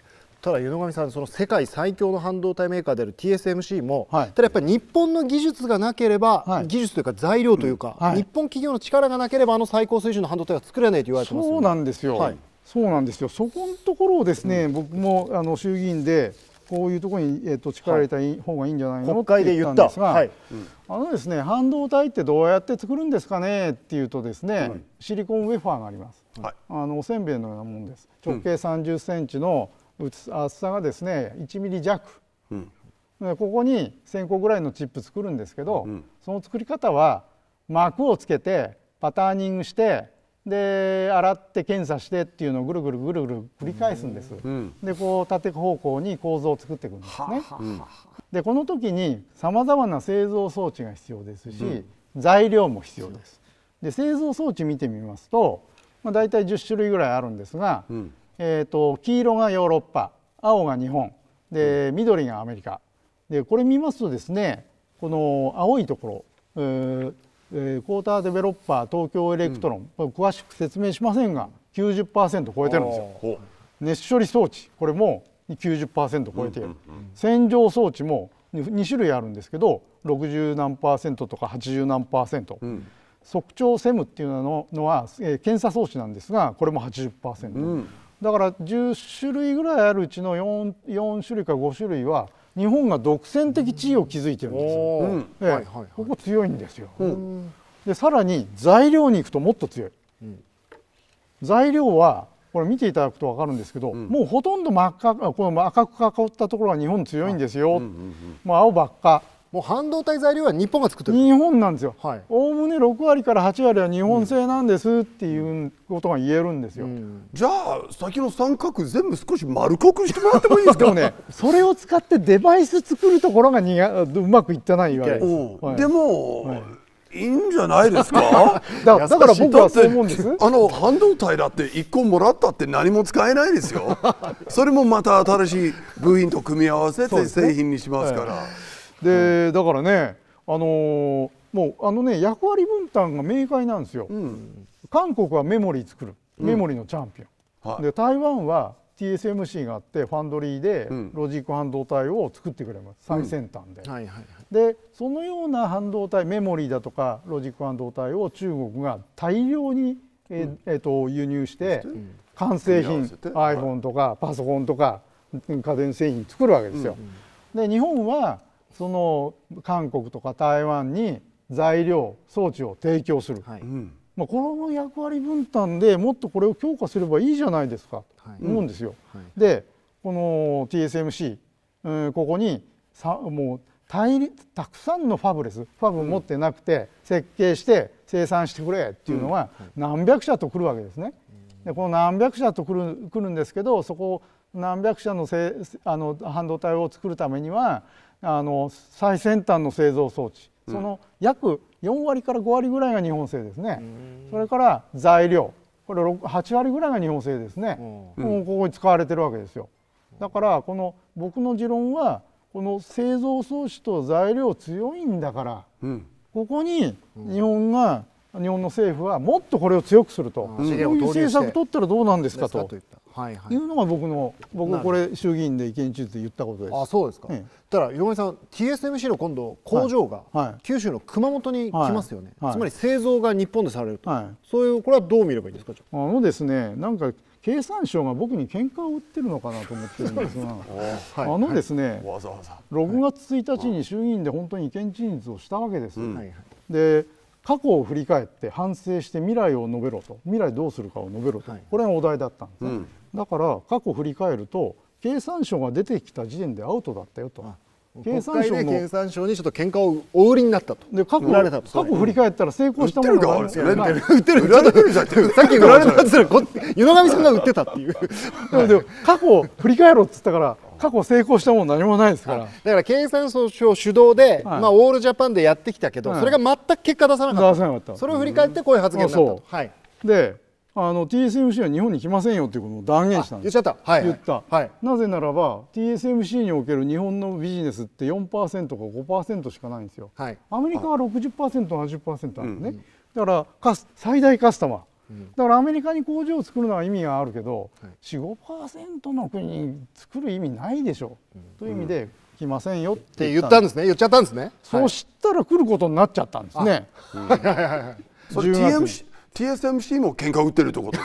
ただ、湯上さん、その世界最強の半導体メーカーである TSMC も、はい、ただやっぱり日本の技術がなければ、はい、技術というか材料というか、はい、日本企業の力がなければ、あの最高水準の半導体は作れないと言われてます、ね、そうなんですよ、そうなんですよ、そこのところをですね、うん、僕もあの衆議院でこういうところに、えー、と力を入れた、い、方がいいんじゃないの、はい、って言ったんですが、はいうん、あのですね半導体ってどうやって作るんですかねっていうとですね、うん、シリコンウェファーがあります、はい、あのおせんべいのようなものです直径3 0ンチの厚さがですね1ミリ弱、うん、でここに1,000個ぐらいのチップ作るんですけど、うん、その作り方は膜をつけてパターニングしてで洗って検査してっていうのをぐるぐるぐるぐる繰り返すんです、うん、でこう縦方向に構造を作っていくんですねでこの時にさまざまな製造装置が必要ですし、うん、材料も必要ですで製造装置見てみますと、まあ、大体10種類ぐらいあるんですが、うん、えーと、黄色がヨーロッパ青が日本で緑がアメリカでこれ見ますとですねこの青いところ、えクォーターデベロッパー東京エレクトロン、うん、詳しく説明しませんが90%超えてるんですよ熱処理装置これも90%超えている、洗浄装置も2種類あるんですけど60何パーセントとか80何パーセント、測定セムっていうのは、えー、検査装置なんですがこれも80%、うん、だから10種類ぐらいあるうちの 4, 4種類か5種類は日本が独占的地位を築いてるんですよ、うんええはいはいここ強いんですよ、うん、でさらに材料に行くともっと強い、うん、材料はこれ見ていただくと分かるんですけど、もうほとんど真っ赤この赤く囲ったところは日本強いんですよ、うんうんうん、もう青ばっかもう半導体材料は日本が作ってる日本なんですよおおむね6割から8割は日本製なんですっていうことが言えるんですよ、うん、じゃあ先の三角全部少し丸くしてもらってもいいですかね それを使ってデバイス作るところがにがうまくいってないわけです、はい、でも、はいいいんじゃないですか だから僕はそう思うんですあの半導体だって1個もらったって何も使えないですよ それもまた新しい部品と組み合わせて製品にしますから。で、うん、だからねあのー、もうあのね役割分担が明快なんですよ、うん、韓国はメモリー作るメモリーのチャンピオン、はい、で台湾は TSMC があってファンドリーでロジック半導体を作ってくれます、最先端で、はいはい、でそのような半導体メモリーだとかロジック半導体を中国が大量にええー、と輸入して完成品 iPhone とかパソコンとか家電製品作るわけですよ。で日本はその韓国とか台湾に材料装置を提供する、はい、まあ、この役割分担でもっとこれを強化すればいいじゃないですか、はい、思うんですよ。はい、でこの TSMC、うん、ここにさもう大たくさんのファブレスファブ持ってなくて、設計して生産してくれっていうのは何百社と来るわけですね。でこの何百社と来る来るんですけどそこ何百社のせあの半導体を作るためにはあの最先端の製造装置その約4割から5割ぐらいが日本製ですね、それから材料これ8割ぐらいが日本製ですね、もうここに使われてるわけですよだからこの僕の持論はこの製造装置と材料強いんだから、ここに日本が、日本の政府はもっとこれを強くすると、そういう政策取ったらどうなんですかというのが僕の僕これ衆議院で意見中って言ったことです。あそうですか、ええ、ただ横井さん TSMC の今度工場が、はい、九州の熊本に来ますよね、はいつまり製造が日本でされると、そういうこれはどう見ればいいですかあのですねなんか経産省が僕に喧嘩を売ってるのかなと思ってるんですが あのですね、わざわざ6月1日に衆議院で本当に意見陳述をしたわけです。うん、で過去を振り返って反省して未来を述べろと未来どうするかを述べろと、はい、これがお題だったんですね、うん、だから過去を振り返ると経産省が出てきた時点でアウトだったよと。経産省経産省にちょっと喧嘩をお売りになったと。で過去、う過去振り返ったら成功したものが売ってるか、売って売ってる、売っさっき売られたっつったら、湯上さんが売ってたっていう。でも過去振り返ろうっつったから過去成功したもん何もないですから、はい、だから経産総省主導で、はい、まあ、オールジャパンでやってきたけど、それが全く結果出さなかったそれを振り返ってこういう発言になったと、はい、であの TSMC は日本に来ませんよということを断言したんです言っちゃった、言った、なぜならば TSMC における日本のビジネスって4%か5%しかないんですよ、はい、アメリカは 60%80% なんですね、うんだから最大カスタマーだからアメリカに工場を作るのは意味があるけど、はい、45%の国に作る意味ないでしょ、うん、という意味で来ませんよって言ったんですね言っちゃったんですねそうしたら来ることになっちゃったんですね、はいはいはいはいそれ TMC TSMC も喧嘩売ってるってことで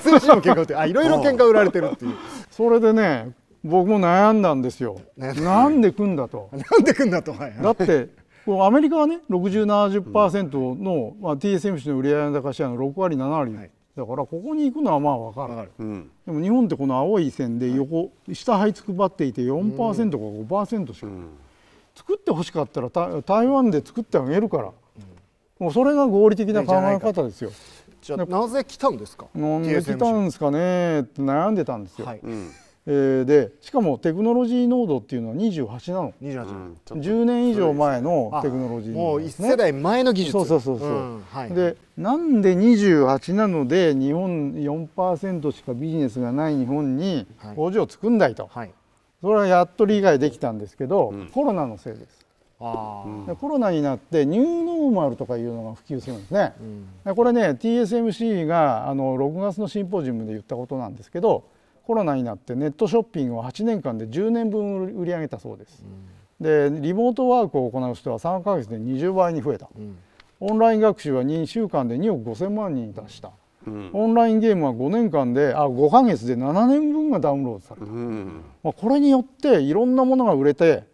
すね TSMC も喧嘩売ってあいろいろ喧嘩売られてるっていうそれでね僕も悩んだんですよ、ね、なんで来んだと なんで来んだと、はいはい、だってアメリカはね6070%の、まあ、TSMC の売り上げ高シェアの6割7割、はい、だからここに行くのはまあ分かる、はいでも日本ってこの青い線で横、下這いつくばっていて4%か5%しか、うん、作ってほしかったら台湾で作ってあげるから、もうそれが合理的な考え方ですよ。じゃなぜ来たんですかなんで来たんですかねって悩んでたんですよ。はいうんえでしかもテクノロジー濃度っていうのは28なの10年以上前のテクノロジー、ね、もう1世代前の技術そうそうそうそう、うんはい、でなんで28なので日本4%しかビジネスがない日本に工場を作んないと、はい、それはやっと理解できたんですけど、うん、コロナのせいですあでコロナになってニューノーマルとかいうのが普及するんですね、でこれね TSMC があの6月のシンポジウムで言ったことなんですけどコロナになってネットショッピングを8年間で10年分売り上げたそうです、でリモートワークを行う人は3か月で20倍に増えた、オンライン学習は2週間で2億5000万人に達した、うん、オンラインゲームは5年間であ5か月で7年分がダウンロードされた、うん、まあ、これによっていろんなものが売れて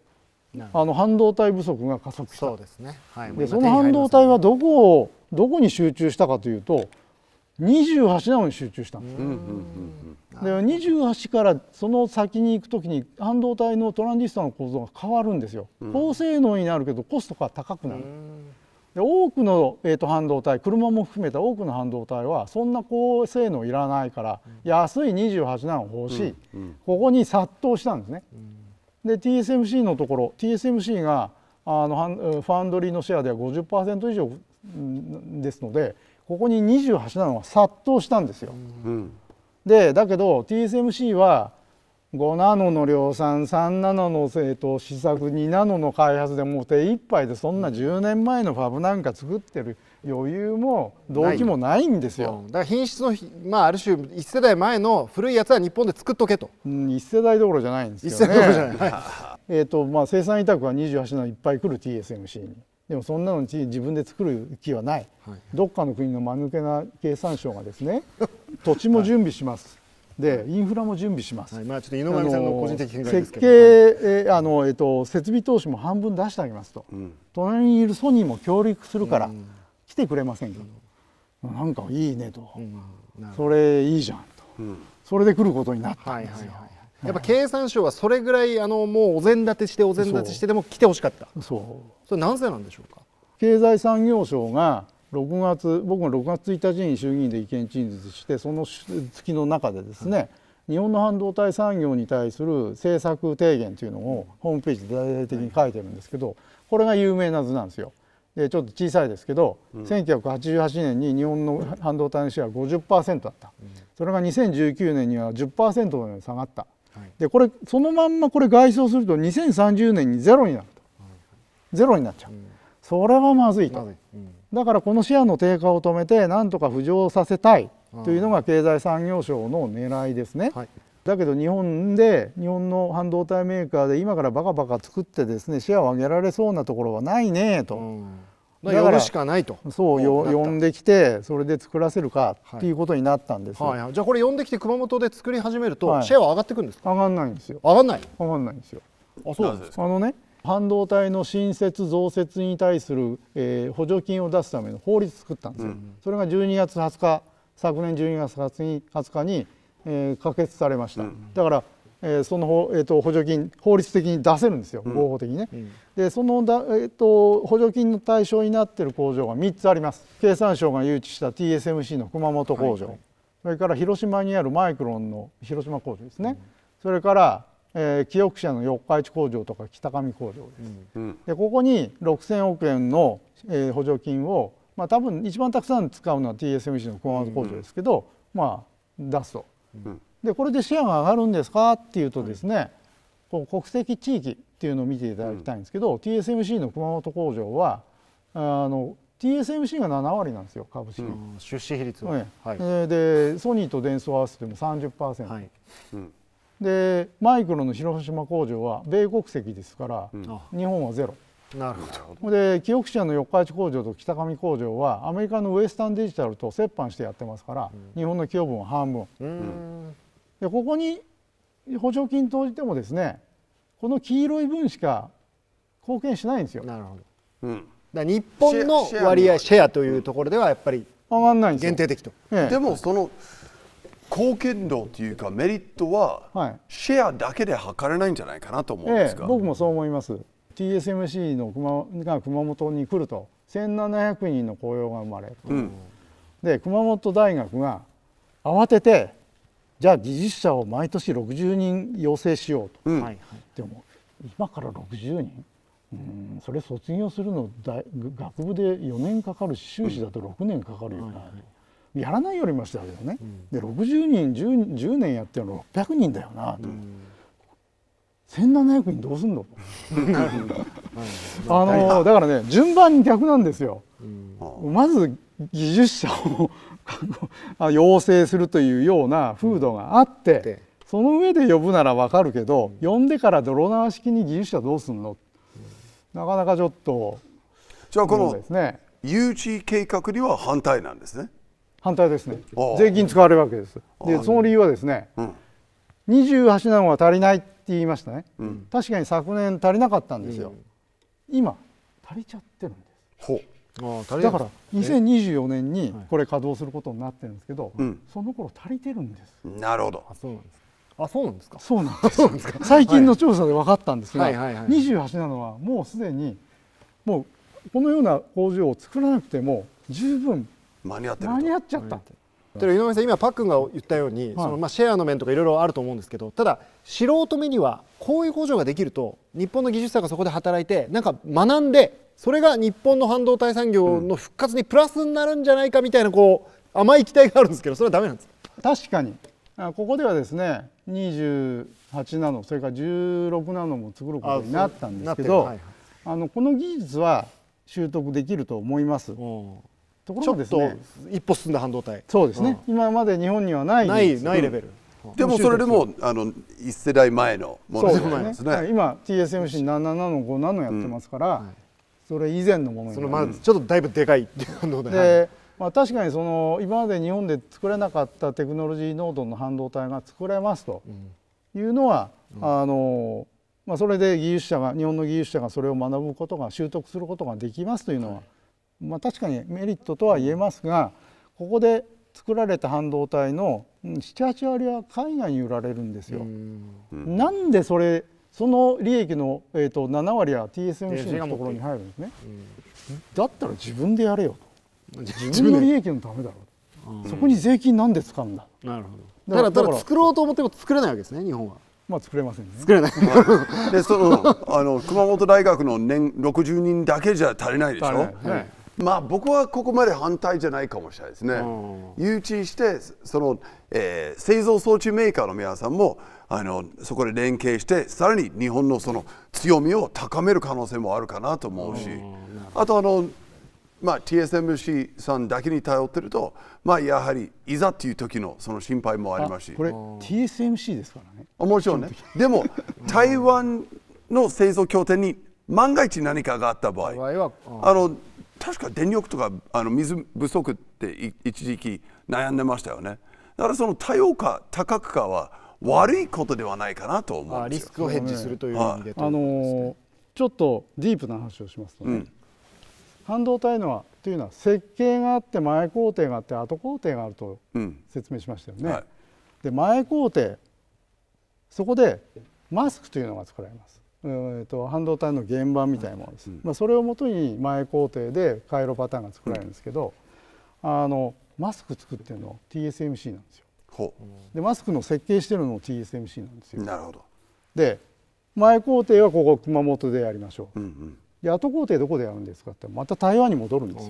あの半導体不足が加速したそうですね、はい、でその半導体はどこをどこに集中したかというと28なのに集中したんですよ。で28からその先に行くときに半導体のトランジスタの構造が変わるんですよ。高性能になるけどコストが高くなる。で多くの、えーと、半導体車も含めた多くの半導体はそんな高性能いらないから、うん、安い28ナノ欲しい、うんうん、ここに殺到したんですね。で TSMC のところ TSMC があのファンドリーのシェアでは50%以上ですのでここに28ナノが殺到したんですよ。うん、でだけど TSMC は5ナノの量産3ナノの、製造試作2ナノの開発でもう手一杯でそんな10年前のファブなんか作ってる余裕も動機もないんですよ、うん、だから品質の、まあ、ある種1世代前の古いやつは日本で作っとけと、うん、1世代どころじゃないんですよねえっとまあ、生産委託は28ナノいっぱい来る TSMC に。でもそんなのに自分で作る気はない、はい、どっかの国の間抜けな経産省がですね 土地も準備します、でインフラも準備します、はい、まあ、ちょっと井上さんの個人的見解ですけど設計、えー、あのえっと、設備投資も半分出してあげますと、うん、隣にいるソニーも協力するから、来てくれませんか、うん、なんかいいねと、うん、それいいじゃんと、それで来ることになったんですよ、はいはいはいやっぱ経産省はそれぐらいあのもうお膳立てしてお膳立てしてでも来てほしかったそうそれなぜなんでしょうか経済産業省が6月僕も6月1日に衆議院で意見陳述してその月の中でですね、日本の半導体産業に対する政策提言というのをホームページで大々的に書いてるんですけど、これが有名な図なんですよ。でちょっと小さいですけど、うん、1988年に日本の半導体のシェア50%だった、うん、それが2019年には10%まで下がったでこれそのまんまこれ外装すると2030年にゼロになると、ゼロになっちゃう、それはまずいと、だからこのシェアの低下を止めてなんとか浮上させたいというのが経済産業省の狙いですね。だけど日本で日本の半導体メーカーで今からバカバカ作ってですねシェアを上げられそうなところはないねと、うん、呼ぶしかないとそう呼んできてそれで作らせるかっていうことになったんです、はいはい、じゃあこれ呼んできて熊本で作り始めると、シェアは上がってくるんですか上がんないんですよ上がんない上がんないんですよあそうなんですかあのね半導体の新設増設に対する、えー、補助金を出すための法律作ったんですよ、うん、それが12月20日昨年12月20日に ,20 日に、えー、可決されました、うん、だからえー、その、えーと、補助金法律的に出せるんですよ、うん、合法的にね、うん、でそのだ、えーと、補助金の対象になってる工場が3つあります経産省が誘致した TSMC の熊本工場、はい、それから広島にあるマイクロンの広島工場ですね、うん、それから、えー、清久社の四日市工場とか北上工場です、でここに6000億円の、えー、補助金をまあ多分一番たくさん使うのは TSMC の熊本工場ですけど、まあ出すと。でこれでシェアが上がるんですかっていうとですね、はい、こ国籍地域っていうのを見ていただきたいんですけど、うん、TSMC の熊本工場はあの TSMC が7割なんですよ株式、うん、出資比率は、ね、はい、でソニーと電装合わせても30%、はいうん、でマイクロの広島工場は米国籍ですから、うん、日本はゼロなるほどで記憶者の四日市工場と北上工場はアメリカのウエスタンデジタルと折半してやってますから、日本の企業分は半分、でここに補助金投じてもですねこの黄色い分しか貢献しないんですよ。なるほど、うん、だ日本の割合シェアというところではやっぱり上がんない限定的と、ええ、でもその貢献度というかメリットはシェアだけで測れないんじゃないかなと思うんですが、ええ、僕もそう思います TSMC の熊が熊本に来ると1700人の雇用が生まれうん、で熊本大学が慌ててじゃあ技術者を毎年60人養成しようと、うん、でも今から60人うんそれ卒業するの大学部で4年かかるし修士だと6年かかるよな、うん、やらないよりましたけどね、うん、で60人 10, 10, 年やってるの600人だよなと。1700人どうすんの あのだからね順番に逆なんですよ、まず技術者を要 請するというような風土があって、その上で呼ぶならわかるけど、呼んでから泥縄式に技術者どうすんの、なかなかちょっとじゃあこの誘致計画には反対なんですね反対ですね税金使われるわけですでその理由はですね、うん、28なのは足りないって言いましたね、うん、確かに昨年足りなかったんですよ、うん、今足りちゃってるんですだから2024年にこれ稼働することになってるんですけど、はい、その頃足りてるんです。なるほど。あそうなんです。あそうなんですか。そうなんです。ですか。最近の調査で分かったんですが、はいはいはい、28なのはもうすでにもうこのような工場を作らなくても十分間に合ってる間に合っちゃった。い井上さん今パックンが言ったように、そのまあシェアの面とかいろいろあると思うんですけどただ素人目にはこういう工場ができると日本の技術者がそこで働いてなんか学んでそれが日本の半導体産業の復活にプラスになるんじゃないかみたいなこう甘い期待があるんですけどそれはダメなんです確かにここではですね28ナノそれから16ナノも作ることになったんですけど、はいはい、あのこの技術は習得できると思います。ところですね一歩進んだ半導体そうですね、うん、今まで日本にはないないないレベル、うん、でもそれでもあの1世代前のものですねですね今 TSMC7 ナノ5ナノやってますから、うんはい、それ以前のものにその、まちょっとだいぶでかいっていうので、まあ、確かにその今まで日本で作れなかったテクノロジーノードの半導体が作れますというのは、うん、あのまあ、それで技術者が日本の技術者がそれを学ぶことが習得することができますというのは、はい、まあ、確かにメリットとは言えますがここで作られた半導体の78割は海外に売られるんですよ。んなんでそれその利益の、えーと、7割は TSMC のところに入るんですね、うん、だったら自分でやれよと自分の利益のためだろう、うん、そこに税金なんで使うんだなるほどだからだから作ろうと思っても作れないわけですね日本は。まあ作れませんね。作れない。でそのあの熊本大学の年60人だけじゃ足りないでしょ。はい、まあ僕はここまで反対じゃないかもしれないですね。誘致してその、えー、製造装置メーカーの皆さんもあのそこで連携してさらに日本のその強みを高める可能性もあるかなと思うしあとあの、まあ、TSMC さんだけに頼ってると、まあ、やはりいざという時のその心配もありますしこれ TSMC ですからねもちろんねでも台湾の製造拠点に万が一何かがあった場合あの確か電力とかあの水不足って一時期悩んでましたよねだからその多様化多角化は悪いことではないかなと思うんですよリスクをヘッジするという意味で、ね、あのー、ちょっとディープな話をしますとね、うん、半導体のはというのは設計があって前工程があって後工程があると説明しましたよね、うんはい、で前工程そこでマスクというのが作られますえーと、半導体の現場みたいなものです、うん、まあ、それをもとに前工程で回路パターンが作られるんですけど、うん、あのマスク作ってるの TSMC なんですよでマスクの設計してるのも TSMC なんですよなるほどで前工程はここ熊本でやりましょう、うんうん、で後工程どこでやるんですかってまた台湾に戻るんです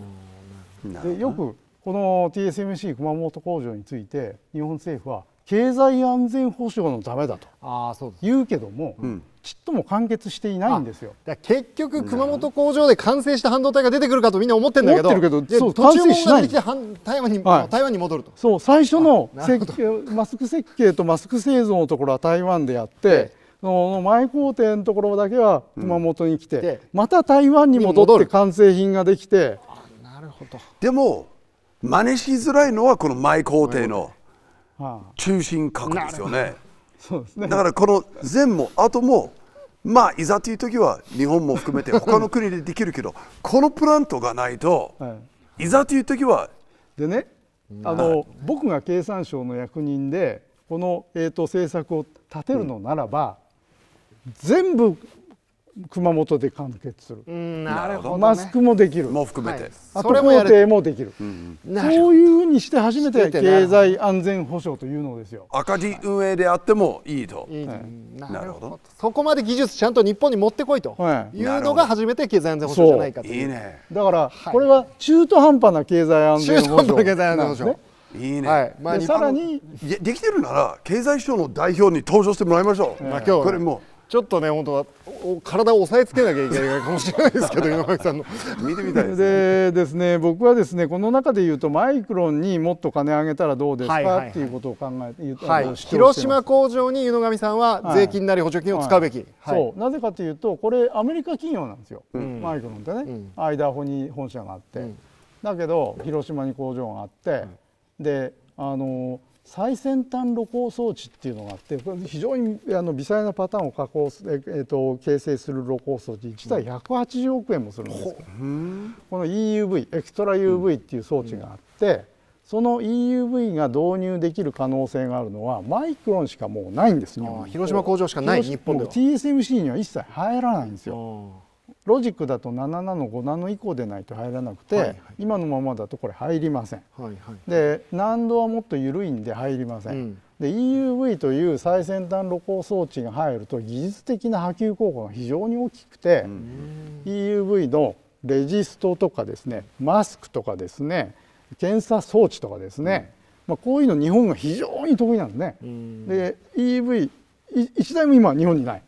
よでよくこの TSMC 熊本工場について日本政府は経済安全保障のためだと言うけども、うん、ちっとも完結していないんですよ結局熊本工場で完成した半導体が出てくるかとみんな思ってるんだけどそう途中問題できて台湾に、はい、台湾に戻るとそう最初のマスク設計とマスク製造のところは台湾でやって、はい、その前工程のところだけは熊本に来て、うん、また台湾に戻って完成品ができてなるほどでも真似しづらいのはこの前工程の中心核ですよね。そうですね、だからこの前も後もまあいざという時は日本も含めて他の国でできるけどこのプラントがないと、はい、いざという時は。でねあの、はい、僕が経産省の役人でこの、えーと、政策を立てるのならば、うん、全部熊本で完結する、なるほど、ね、マスクもできるも含めて、はい、あと工程もできる、ううそういうふうにして初めて経済安全保障というのですよ赤字運営であってもいいと、はいい、なるほどそこまで技術ちゃんと日本に持ってこいというのが初めて経済安全保障じゃないかといいい、ね、だからこれは中途半端な経済安全保障なねいいね、はいまあ、さらにできてるなら経済省の代表に登場してもらいましょう、えー、これもちょっとね本当は体を押さえつけなきゃいけないかもしれないですけど今垣さんの見てみたいですねでですね僕はですねこの中で言うとマイクロンにもっと金上げたらどうですか、はいはい、っていうことを考えて、はい、広島工場に湯野上さんは税金なり補助金を使うべき、そうなぜかというとこれアメリカ企業なんですよ、うん、マイクロンってね、うん、アイダホに本社があって、うん、だけど広島に工場があって、であのー最先端露光装置っていうのがあって非常にあの微細なパターンを加工えー、と形成する露光装置1台180億円もするんですけど、うん、この EUV エクストラ UV っていう装置があって、うんうん、その EUV が導入できる可能性があるのはマイクロンしかもうないんですよ広島工場しかない日本では TSMC には一切入らないんですよ。ロジックだと7ナノ5ナノ以降でないと入らなくて、はいはい、今のままだとこれ入りません、はいはい、で難度はもっと緩いんで入りません、うん、で EUV という最先端露光装置が入ると技術的な波及効果が非常に大きくて、うん、EUV のレジストとかですねマスクとかですね検査装置とかですね、うん、まあ、こういうの日本が非常に得意なんですね。うん、で EV1 u 台も今日本にない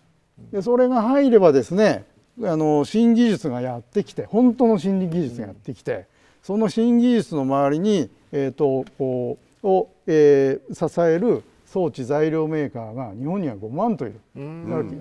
でそれが入ればですねあの新技術がやってきて本当の新技術がやってきて、その新技術の周りに、えーと、こうを、えー、支える装置材料メーカーが日本には5万といる、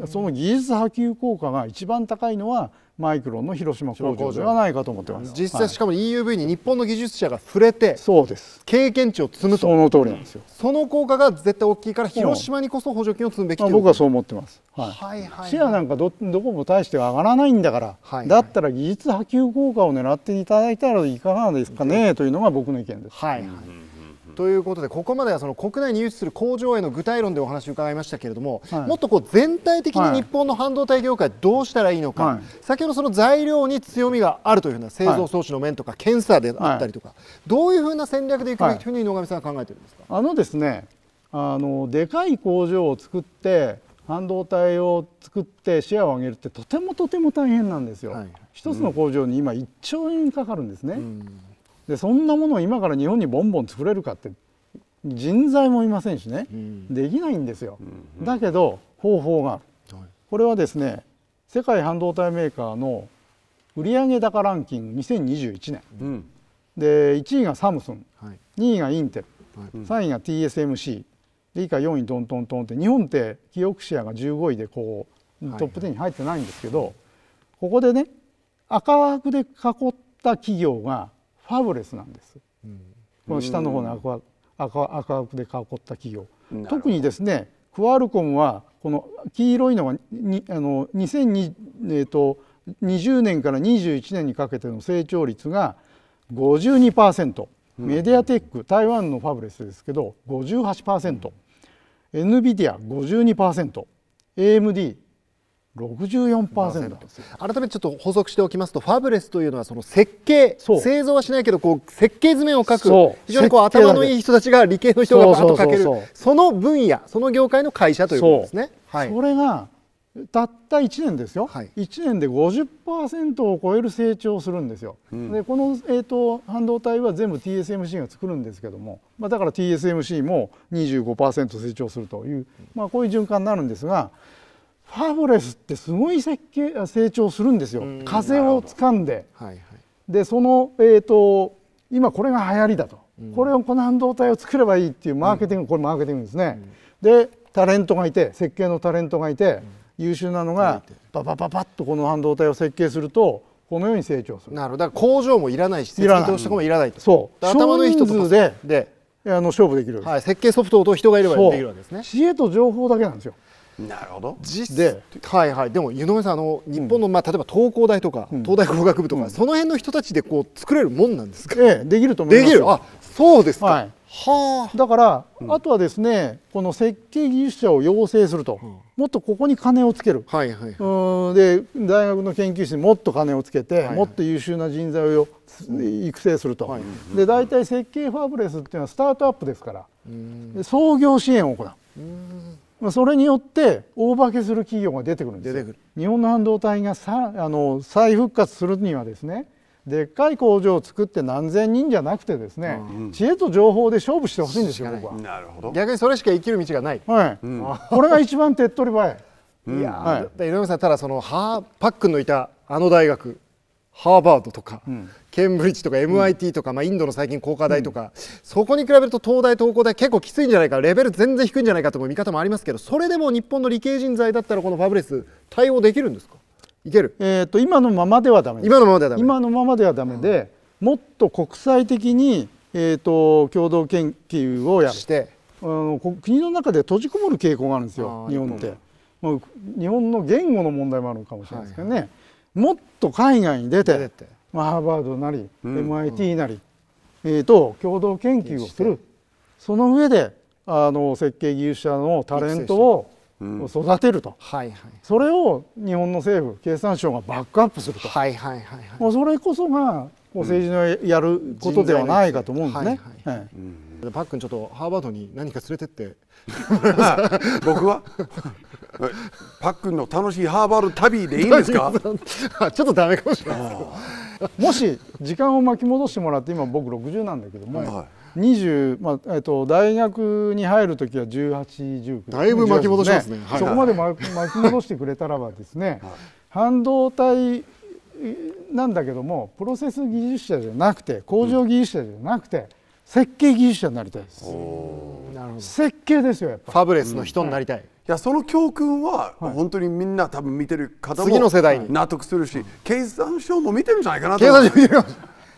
その技術波及効果が一番高いのはマイクロンの広島工場ではないかと思ってます実際しかも EUV に日本の技術者が触れて、そうです経験値を積むとその通りなんですよその効果が絶対大きいから広島にこそ補助金を積むべきと僕はそう思ってます、はい、はいはい、シェアなんかどどこも大して上がらないんだから、はいはい、だったら技術波及効果を狙っていただいたらいかがですかねというのが僕の意見です、はいはい、ということでここまではその国内に輸出する工場への具体論でお話を伺いましたけれども、はい、もっとこう全体的に日本の半導体業界どうしたらいいのか、はい、先ほどその材料に強みがあるというふうな製造装置の面とか検査であったりとか、どういうふうな戦略でいくべきというふうに野上さんは考えてるんですかあのですねあのでかい工場を作って半導体を作ってシェアを上げるってとてもとても大変なんですよ、はい、つの工場に今1兆円かかるんですね、うんでそんなものを今から日本にボンボン作れるかって人材もいませんしね、うん、できないんですよ、うんうん、だけど方法がある、はい、これはですね世界半導体メーカーの売上高ランキング2021年、うん、で1位がサムスン、はい、2位がインテル、はい、3位が TSMC 以下4位トントントンって日本って記憶シェアが15位でこうトップ10に入ってないんですけど、はいはい、ここでね赤枠で囲った企業がファブレスなんです、うん、この下の方の赤赤赤枠で囲った企業特にですねクアルコムはこの黄色いのがにあの2020、えーと、20年から21年にかけての成長率が52%、うん、メディアテック台湾のファブレスですけど58%、うん、NVIDIA52%AMD 64%改めてちょっと補足しておきますとファブレスというのはその設計製造はしないけどこう設計図面を書く非常にこう頭のいい人たちが理系の人がバーッと書けるその分野その業界の会社ということですね。そはい、それがたった1年ですよ、はい、1年で50%を超える成長をするんですよ、うん、でこの、えーと、半導体は全部 TSMC が作るんですけども、まあ、だから TSMC も25%成長するという、まあ、こういう循環になるんですがファブレスってすごい設計成長するんですよ風をつかんで、はいはい、でその、えーと、今これが流行りだと、うん、これをこの半導体を作ればいいっていうマーケティング、うん、これマーケティングですね、うん、でタレントがいて設計のタレントがいて、優秀なのがパパパパッとこの半導体を設計するとこのように成長するなるほどだから工場もいらないし設計投資とかもいらないとそう頭の人数でであの勝負できるはい、設計ソフトと人がいればできるわけですね知恵と情報だけなんですよなるほど実で,、はいはい、でも湯上さんあの日本の、まあ、例えば東工大とか、東大工学部とか、その辺の人たちでこう作れるもんなんですか、ええ、できると思いますできるあそうですか、はいはあ、だから、あとはですねこの設計技術者を養成すると、もっとここに金をつける、はいはいうんで大学の研究室にもっと金をつけて、もっと優秀な人材を育成すると、で大体設計ファブレスっていうのはスタートアップですから、創業支援を行う。それによって大化けする企業が出てくるんです日本の半導体がさあの再復活するにはですねでっかい工場を作って何千人じゃなくてですね、うん、知恵と情報で勝負してほしいんですよ僕はなるほど逆にそれしか生きる道がない、はいうん、これが一番手っ取り早いいや、はい、井上さんただそのハーパックンのいたあの大学ハーバードとか、うん、ケンブリッジとか MIT とか、まあ、インドの最近工科大とか、そこに比べると東大東工大結構きついんじゃないかレベル全然低いんじゃないかという見方もありますけどそれでも日本の理系人材だったらこのファブレス対応できるんですかいける、えーと、今のままではだめ。今のままではダメ今のままではだめで、うん、もっと国際的に、えーと、共同研究をやるしてあの国の中で閉じこもる傾向があるんですよ日本って、うん、もう日本の言語の問題もあるかもしれないですけどね、はいはい、もっと海外に出てまあ、ハーバードなり、MIT なり、えと共同研究をするその上であの設計技術者のタレントを育てると、はいはい、それを日本の政府経産省がバックアップすると、はいはいはいはい、それこそが政治のやることではないかと思うんですね。はいパックンちょっとハーバードに何か連れてって僕は パックンの楽しいハーバード旅でいいんですか ちょっとダメかもしれないもし時間を巻き戻してもらって今僕60なんだけども、はい20まあえっと、大学に入る時は1819だいぶ巻き戻しますね、ねはい、そこまで巻き戻してくれたらばですね、はい、半導体なんだけどもプロセス技術者じゃなくて工場技術者じゃなくて、うん、設計技術者になりたいです設計ですよやっぱファブレスの人になりたい、うんやその教訓は本当にみんな多分見てる方も次の世代に納得するし経産省も見てるんじゃないかなと経産省見て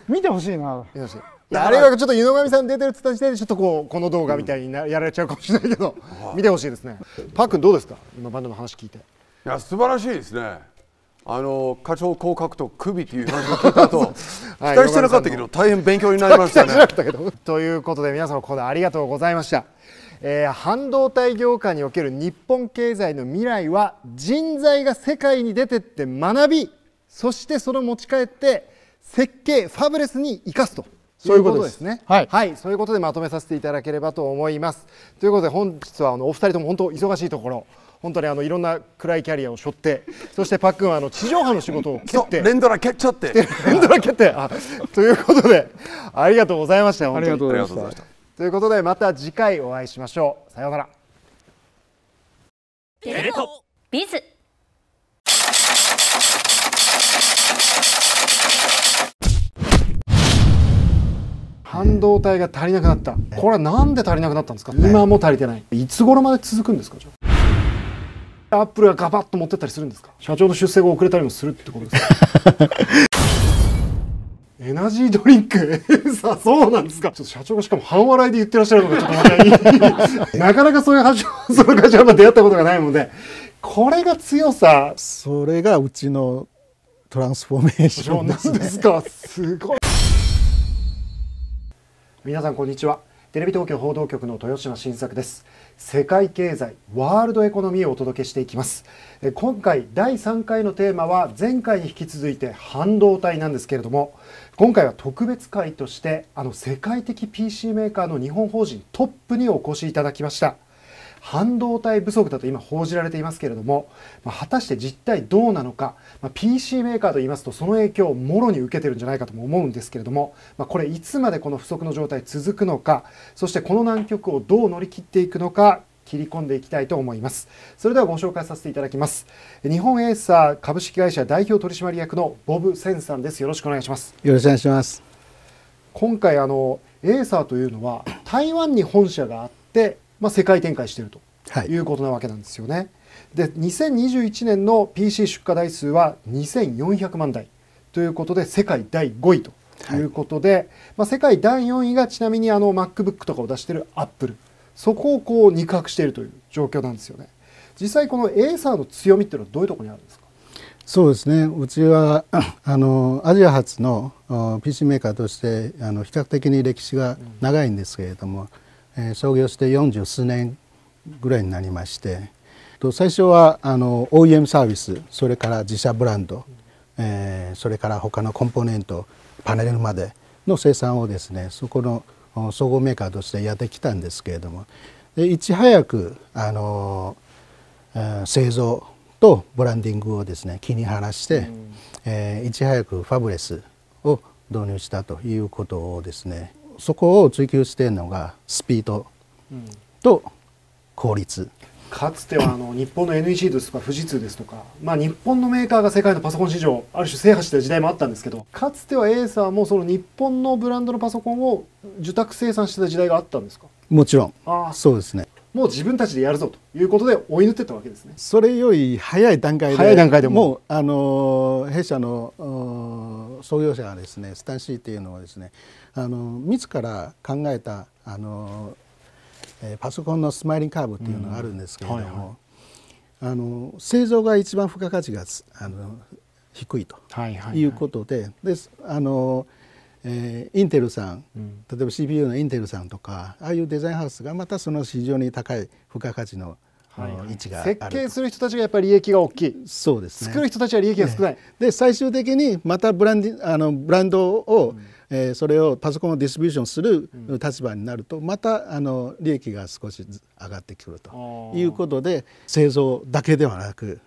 見てほしいな見てほしいあれはちょっと井上さん出てるって言った時点でちょっとこうこの動画みたいにな、やられちゃうかもしれないけど、うん、見てほしいですねパックンどうですか今バンドの話聞いていや素晴らしいですねあの課長降格とクビていう話を聞いたと 期待してなかったけど大変勉強になりましたね。ということで皆様ここでありがとうございました。えー、半導体業界における日本経済の未来は人材が世界に出てって学びそしてその持ち帰って設計ファブレスに生かすとそういうことですね、はい、はい、そういうことでまとめさせていただければと思いますということで本日はあのお二人とも本当忙しいところ本当にあのいろんな暗いキャリアを背負ってそしてパックンはあの地上波の仕事を蹴って連 ドラ蹴っちゃって連ドラ蹴ってあということでありがとうございましたありがとうございましたということでまた次回お会いしましょうさようならテレ東ビズ半導体が足りなくなったこれはなんで足りなくなったんですか今も足りてないいつ頃まで続くんですかアップルがガバッと持ってったりするんですか社長の出世が遅れたりもするってことですかエナジードリンク さあ、そうなんですか。ちょっと社長がしかも半笑いで言ってらっしゃるのがちょっといい。なかなかそういう発想、その会社は出会ったことがないので、これが強さ。それがうちのトランスフォーメーションです、ね、なんですか。すごい。皆さん、こんにちは。テレビ東京報道局の豊島新作です世界経済ワールドエコノミーをお届けしていきます今回第3回のテーマは前回に引き続いて半導体なんですけれども今回は特別会としてあの世界的 PC メーカーの日本法人トップにお越しいただきました半導体不足だと今報じられていますけれども、まあ、果たして実態どうなのか、まあ、PC メーカーといいますとその影響をもろに受けてるんじゃないかとも思うんですけれども、まあ、これいつまでこの不足の状態続くのかそしてこの難局をどう乗り切っていくのか切り込んでいきたいと思いますそれではご紹介させていただきます日本エーサー株式会社代表取締役のボブ・センさんですよろしくお願いしますよろしくお願いします今回あのエーサーというのは台湾に本社があってまあ、世界展開しているということなわけなんですよね。はい、で2021年の PC 出荷台数は2400万台ということで世界第5位ということで、はい、まあ、世界第4位がちなみにあの MacBook とかを出しているアップルそこをこう肉薄しているという状況なんですよね。実際このエーサーの強みっていうのはどういうところにあるんですかそうですねうちは あのアジア発の PC メーカーとしてあの比較的に歴史が長いんですけれども、うん創業して40数年ぐらいになりまして最初はあの OEM サービスそれから自社ブランド、えー、それから他のコンポーネントパネルまでの生産をですねそこの総合メーカーとしてやってきたんですけれどもでいち早くあの、えー、製造とブランディングをですね気に晴らして、えー、いち早くファブレスを導入したということをですねそこを追求しているのがスピードと効率。うんかつてはあの日本の NEC ですとか富士通ですとか、まあ、日本のメーカーが世界のパソコン市場ある種制覇した時代もあったんですけどかつてはエーサーもその日本のブランドのパソコンを受託生産してた時代があったんですかもちろんあそうですねもう自分たちでやるぞということで追い抜ってたわけですねそれより早い段階で早い段階でもう、あの弊社の創業者がですねスタンシーっていうのはですねあの自ら考えたあの、えー、パソコンのスマイリンカーブっていうのがあるんですけれども、うんはいはい、あの製造が一番付加価値があの低いということで、はいはいはい、であのえー、インテルさん、例えば CPU のインテルさんとか、ああいうデザインハウスがまたその非常に高い付加価値のはいはい、位置が設計する人たちがやっぱり利益が大きいそうです、ね、作る人たちは利益が少ない、ね、で最終的にまたブランディあのブランドを、うん、えー、それをパソコンをディスリビューションする立場になると、またあの利益が少し上がってくるということで製造だけではなく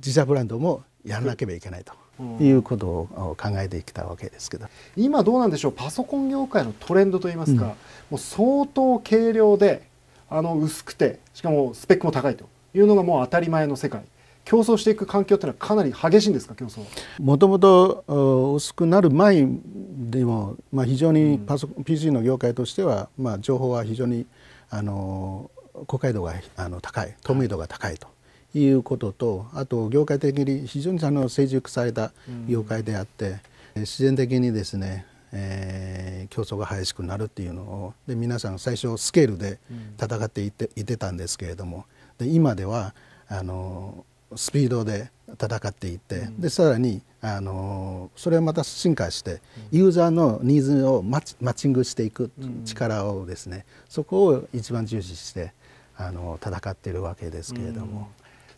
自社ブランドもやらなければいけないと。うん、いうことを考えてきたわけですけど今どうなんでしょうパソコン業界のトレンドといいますか、うん、もう相当軽量であの薄くてしかもスペックも高いというのがもう当たり前の世界競争していく環境というのはかなり激しいんですか競争もともと薄くなる前でも、まあ、非常にパソ、うん、PC の業界としては、まあ、情報は非常にあの高解度があの高い透明度が高いと。いうこととあと業界的に非常にあの成熟された業界であって、うん、自然的にですねえー、競争が激しくなるっていうのをで皆さん最初スケールで戦っていて,、いてたんですけれどもで今ではあのスピードで戦っていって、でさらにあのそれをまた進化してユーザーのニーズをマッチングしていく力をですね、そこを一番重視してあの戦っているわけですけれども。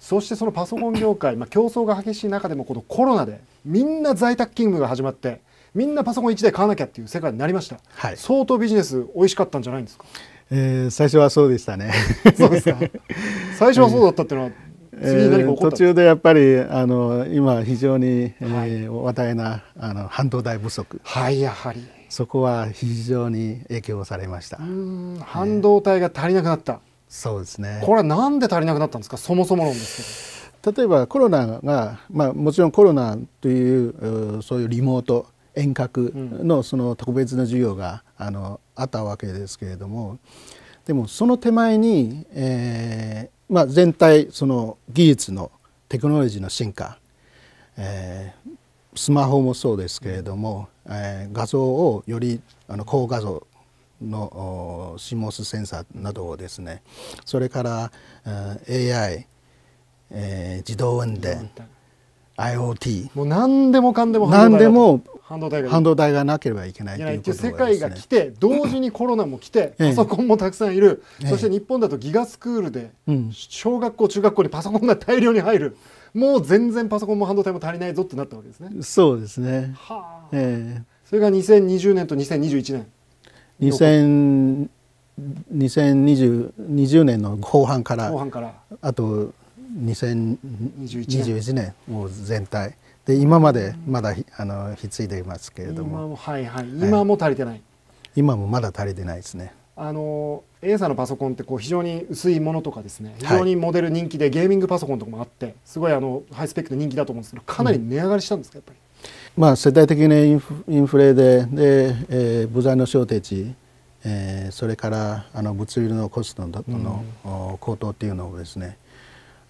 そしてそのパソコン業界、まあ、競争が激しい中でもこのコロナでみんな在宅勤務が始まってみんなパソコン1台買わなきゃっていう世界になりました、はい、相当ビジネス美味しかったんじゃないんですか、えー、最初はそうでしたねそうですか 最初はそうだったっていうのは途中でやっぱりあの今非常に、はい、え話題なあの半導体不足はいやはりそこは非常に影響されました半導体が足りなくなった、えー、そうですねこれはなんで足りなくなったんですかそもそも論ですけど例えばコロナが、まあ、もちろんコロナというそういうリモート遠隔のその特別な授業があのあったわけですけれどもでもその手前に、えー、まあ、全体その技術のテクノロジーの進化、えー、スマホもそうですけれども、えー、画像をよりあの高画像の CMOS センサーなどをですねそれから、え AI、えー、自動運転 IoT もう何でもかんでも何でも半導体が半導体がなければいけないということですね。世界が来て同時にコロナも来て、パソコンもたくさんいる、ええ、そして日本だとギガスクールで小学校、中学校にパソコンが大量に入る。もう全然パソコンも半導体も足りないぞってなったわけですね。そうですね。はあ。ええ。それが2020年と2021年。2 0 2 0年の後半から後半からあと2021年もう全体で今までまだあの引き継いでいますけれども今も,、はいはい、今も足りてない、はい、今もまだ足りてないですねあの A さんのパソコンってこう非常に薄いものとかですね非常にモデル人気で、はい、ゲーミングパソコンとかもあってすごいあのハイスペックで人気だと思うんですけどかなり値上がりしたんですか、うん、やっぱり、まあ、世代的にインフインフレでで、えー、部材の小手値、えー、それからあの物流のコストのの、うん、高騰っていうのをですね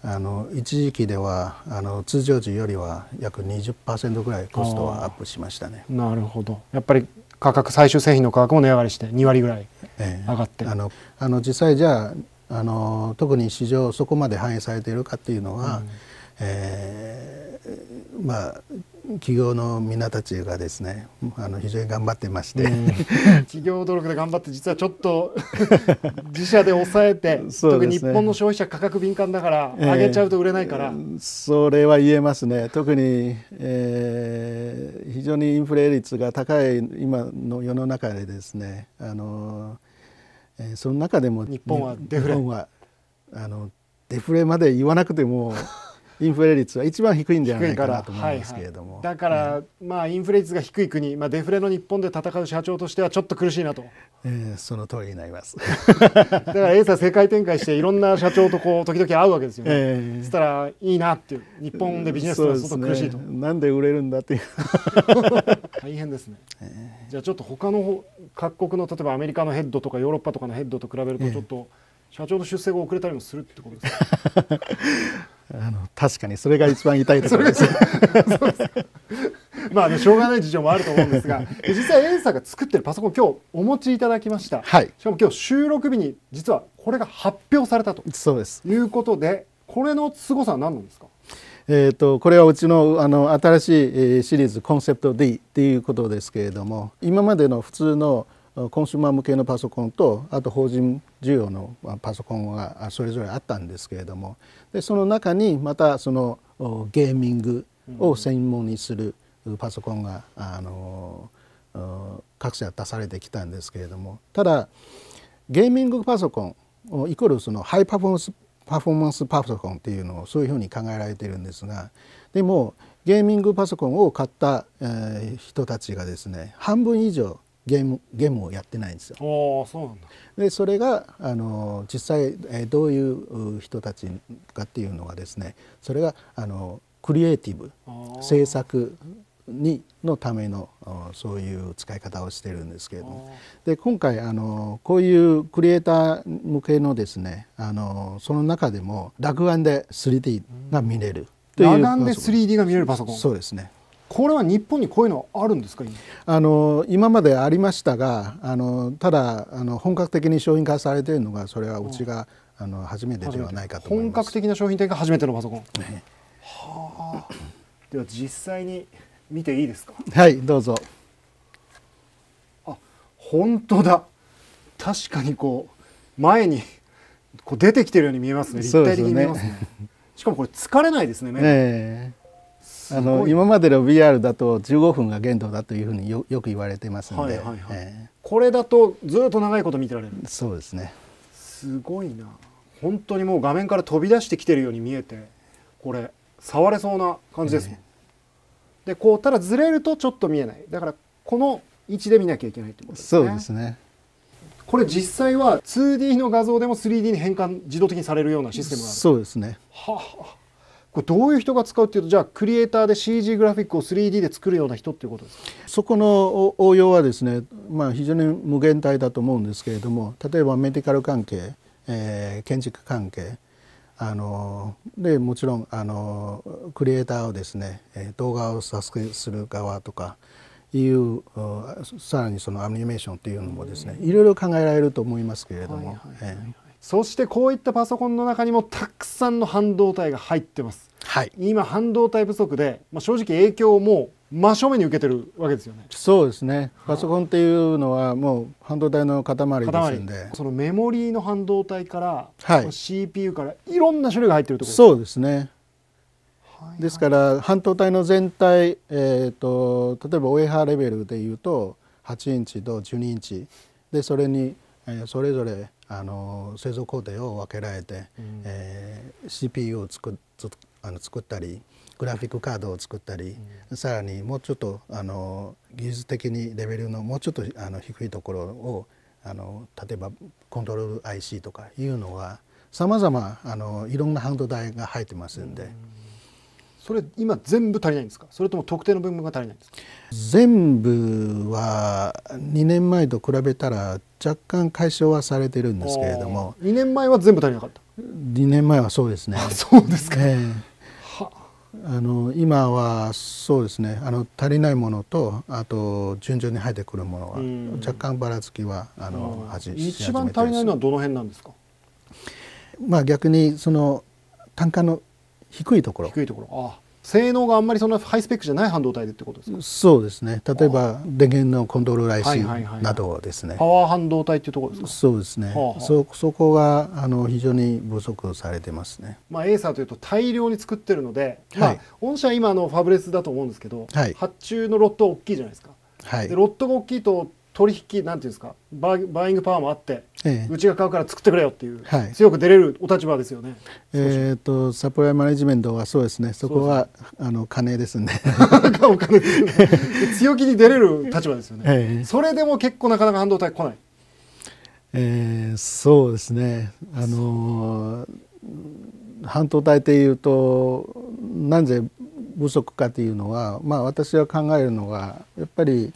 あの一時期ではあの通常時よりは約20%ぐらいコストはアップしましたね。なるほどやっぱり価格最終製品の価格も値上がりして2割ぐらい上がって、えあのあの実際じゃああの特に市場そこまで反映されているかっていうのは、うん、えー、まあ企業の皆たちがですねあの非常に頑張ってまして、企 業努力で頑張って実はちょっと自社で抑えて、ね、特に日本の消費者価格敏感だから、えー、上げちゃうと売れないから、それは言えますね特に、えー、非常にインフレ率が高い今の世の中でですねあの、えー、その中でも日本はデフレはあのデフレまで言わなくてもインフレ率は一番低いんじゃないかなと思うんですけれども、はいはい、だから、うん、まあインフレ率が低い国、まあ、デフレの日本で戦う社長としてはちょっと苦しいなと、えー、その通りになります だから A さん世界展開していろんな社長とこう時々会うわけですよね、えー、そしたらいいなっていう日本でビジネスすると苦しいと、ね、なんで売れるんだっていう 大変ですね、えー、じゃあちょっと他の各国の例えばアメリカのヘッドとかヨーロッパとかのヘッドと比べるとちょっと、社長の出世が遅れたりもするってことですか あの確かにそれが一番痛いところです まあ、ね、しょうがない事情もあると思うんですが 実際エさんが作ってるパソコン今日お持ちいただきました、はい、しかも今日収録日に実はこれが発表されたとそうですいうことでこれのすごさは何なんですかえーと、とこれはうちのあの新しいシリーズ「コンセプト D」っていうことですけれども今までの普通の「コンシューマー向けのパソコンとあと法人需要のパソコンがそれぞれあったんですけれどもでその中にまたそのゲーミングを専門にするパソコンが、あの各社出されてきたんですけれどもただゲーミングパソコンイコールそのハイパフォーマンスパフォーマンスパソコンっていうのをそういうふうに考えられているんですがでもゲーミングパソコンを買った、人たちがですね半分以上ゲームゲームをやってないんですよ。そでそれがあの実際、えどういう人たちかっていうのはですねそれがあのクリエイティブ制作にのためのそういう使い方をしてるんですけれどもで今回あのこういうクリエイター向けのですねあのその中でも落眼で 3D が見れるという。裸眼で 3D が見れるパソコンそうですねこれは日本にこういうのあるんですかあの今までありましたがあのただあの本格的に商品化されているのがそれはうちが、うん、あの初めてではないかと本格的な商品展が初めてのパソコン、ね、はあでは実際に見ていいですかはいどうぞあ本当だ確かにこう前にこう出てきてるように見えますね立体的に見えますね、ね、しかもこれ疲れないですねね、えあの今までの VR だと15分が限度だというふうによよく言われてますので、はいはいはいえー、これだとずっと長いこと見てられるそうですねすごいな本当にもう画面から飛び出してきてるように見えてこれ触れそうな感じです、ねえー、でこうただずれるとちょっと見えないだからこの位置で見なきゃいけないってことですねそうですねこれ実際は 2D の画像でも 3D に変換自動的にされるようなシステムがあるそうですねはあこれどういう人が使うっていうとじゃあクリエイターで CG グラフィックを 3D で作るような人っていうことですかそこの応用はですね、まあ、非常に無限大だと思うんですけれども例えばメディカル関係、えー、建築関係あのでもちろんあのクリエイターをですね動画を作成する側とかいうさらにそのアニメーションっていうのもですねいろいろ考えられると思いますけれども。はいはいはいはいそしてこういったパソコンの中にもたくさんの半導体が入ってます。はい、今半導体不足で、まあ、正直影響をもう真正面に受けてるわけですよね。そうですね。パソコンっていうのはもう半導体の塊ですんで、そのメモリーの半導体から、はい、CPU からいろんな種類が入ってるってことですそうですね。ですから半導体の全体、えーと、例えばオエハーレベルでいうと8インチと12インチでそれに、えー、それぞれあの製造工程を分けられて、うん、えー、CPU を作あの作ったりグラフィックカードを作ったり、うん、さらにもうちょっとあの技術的にレベルのもうちょっとあの低いところをあの例えばコントロール IC とかいうのはさまざまいろんな半導体が入ってますんで。うんそれ今全部足りないんですかそれとも特定の分が足りないんですか全部は2年前と比べたら若干解消はされてるんですけれども2年前は全部足りなかった2年前はそうですねそうですか、えー、あの今はそうですねあの足りないものとあと順々に入ってくるものは若干ばらつきはあの味一番足りないのはどの辺なんですかまあ逆にその単価の低いところ低いところあ性能があんまりそんなハイスペックじゃない半導体でってことですかそうですね例えば電源のコントロール IC などですね、はいはいはい、パワー半導体っていうところですかそうですね、はあはあ、そそこがあの非常に不足されてますね、まあ、エーサーというと大量に作ってるので、まあ、はい、御社今のファブレスだと思うんですけど、はい、発注のロット大きいじゃないですか、はい、でロットが大きいと取引なんていうんですかババイングパワーもあって、ええ、うちが買うから作ってくれよっていう、はい、強く出れるお立場ですよね。えーと、とサプライマネジメントはそうですねそこはあの金ですね お金ですね強気に出れる立場ですよね、え、え。それでも結構なかなか半導体来ない、えー、そうですねあの半導体っていうとなぜ不足かというのは、まあ、私は考えるのはやっぱり。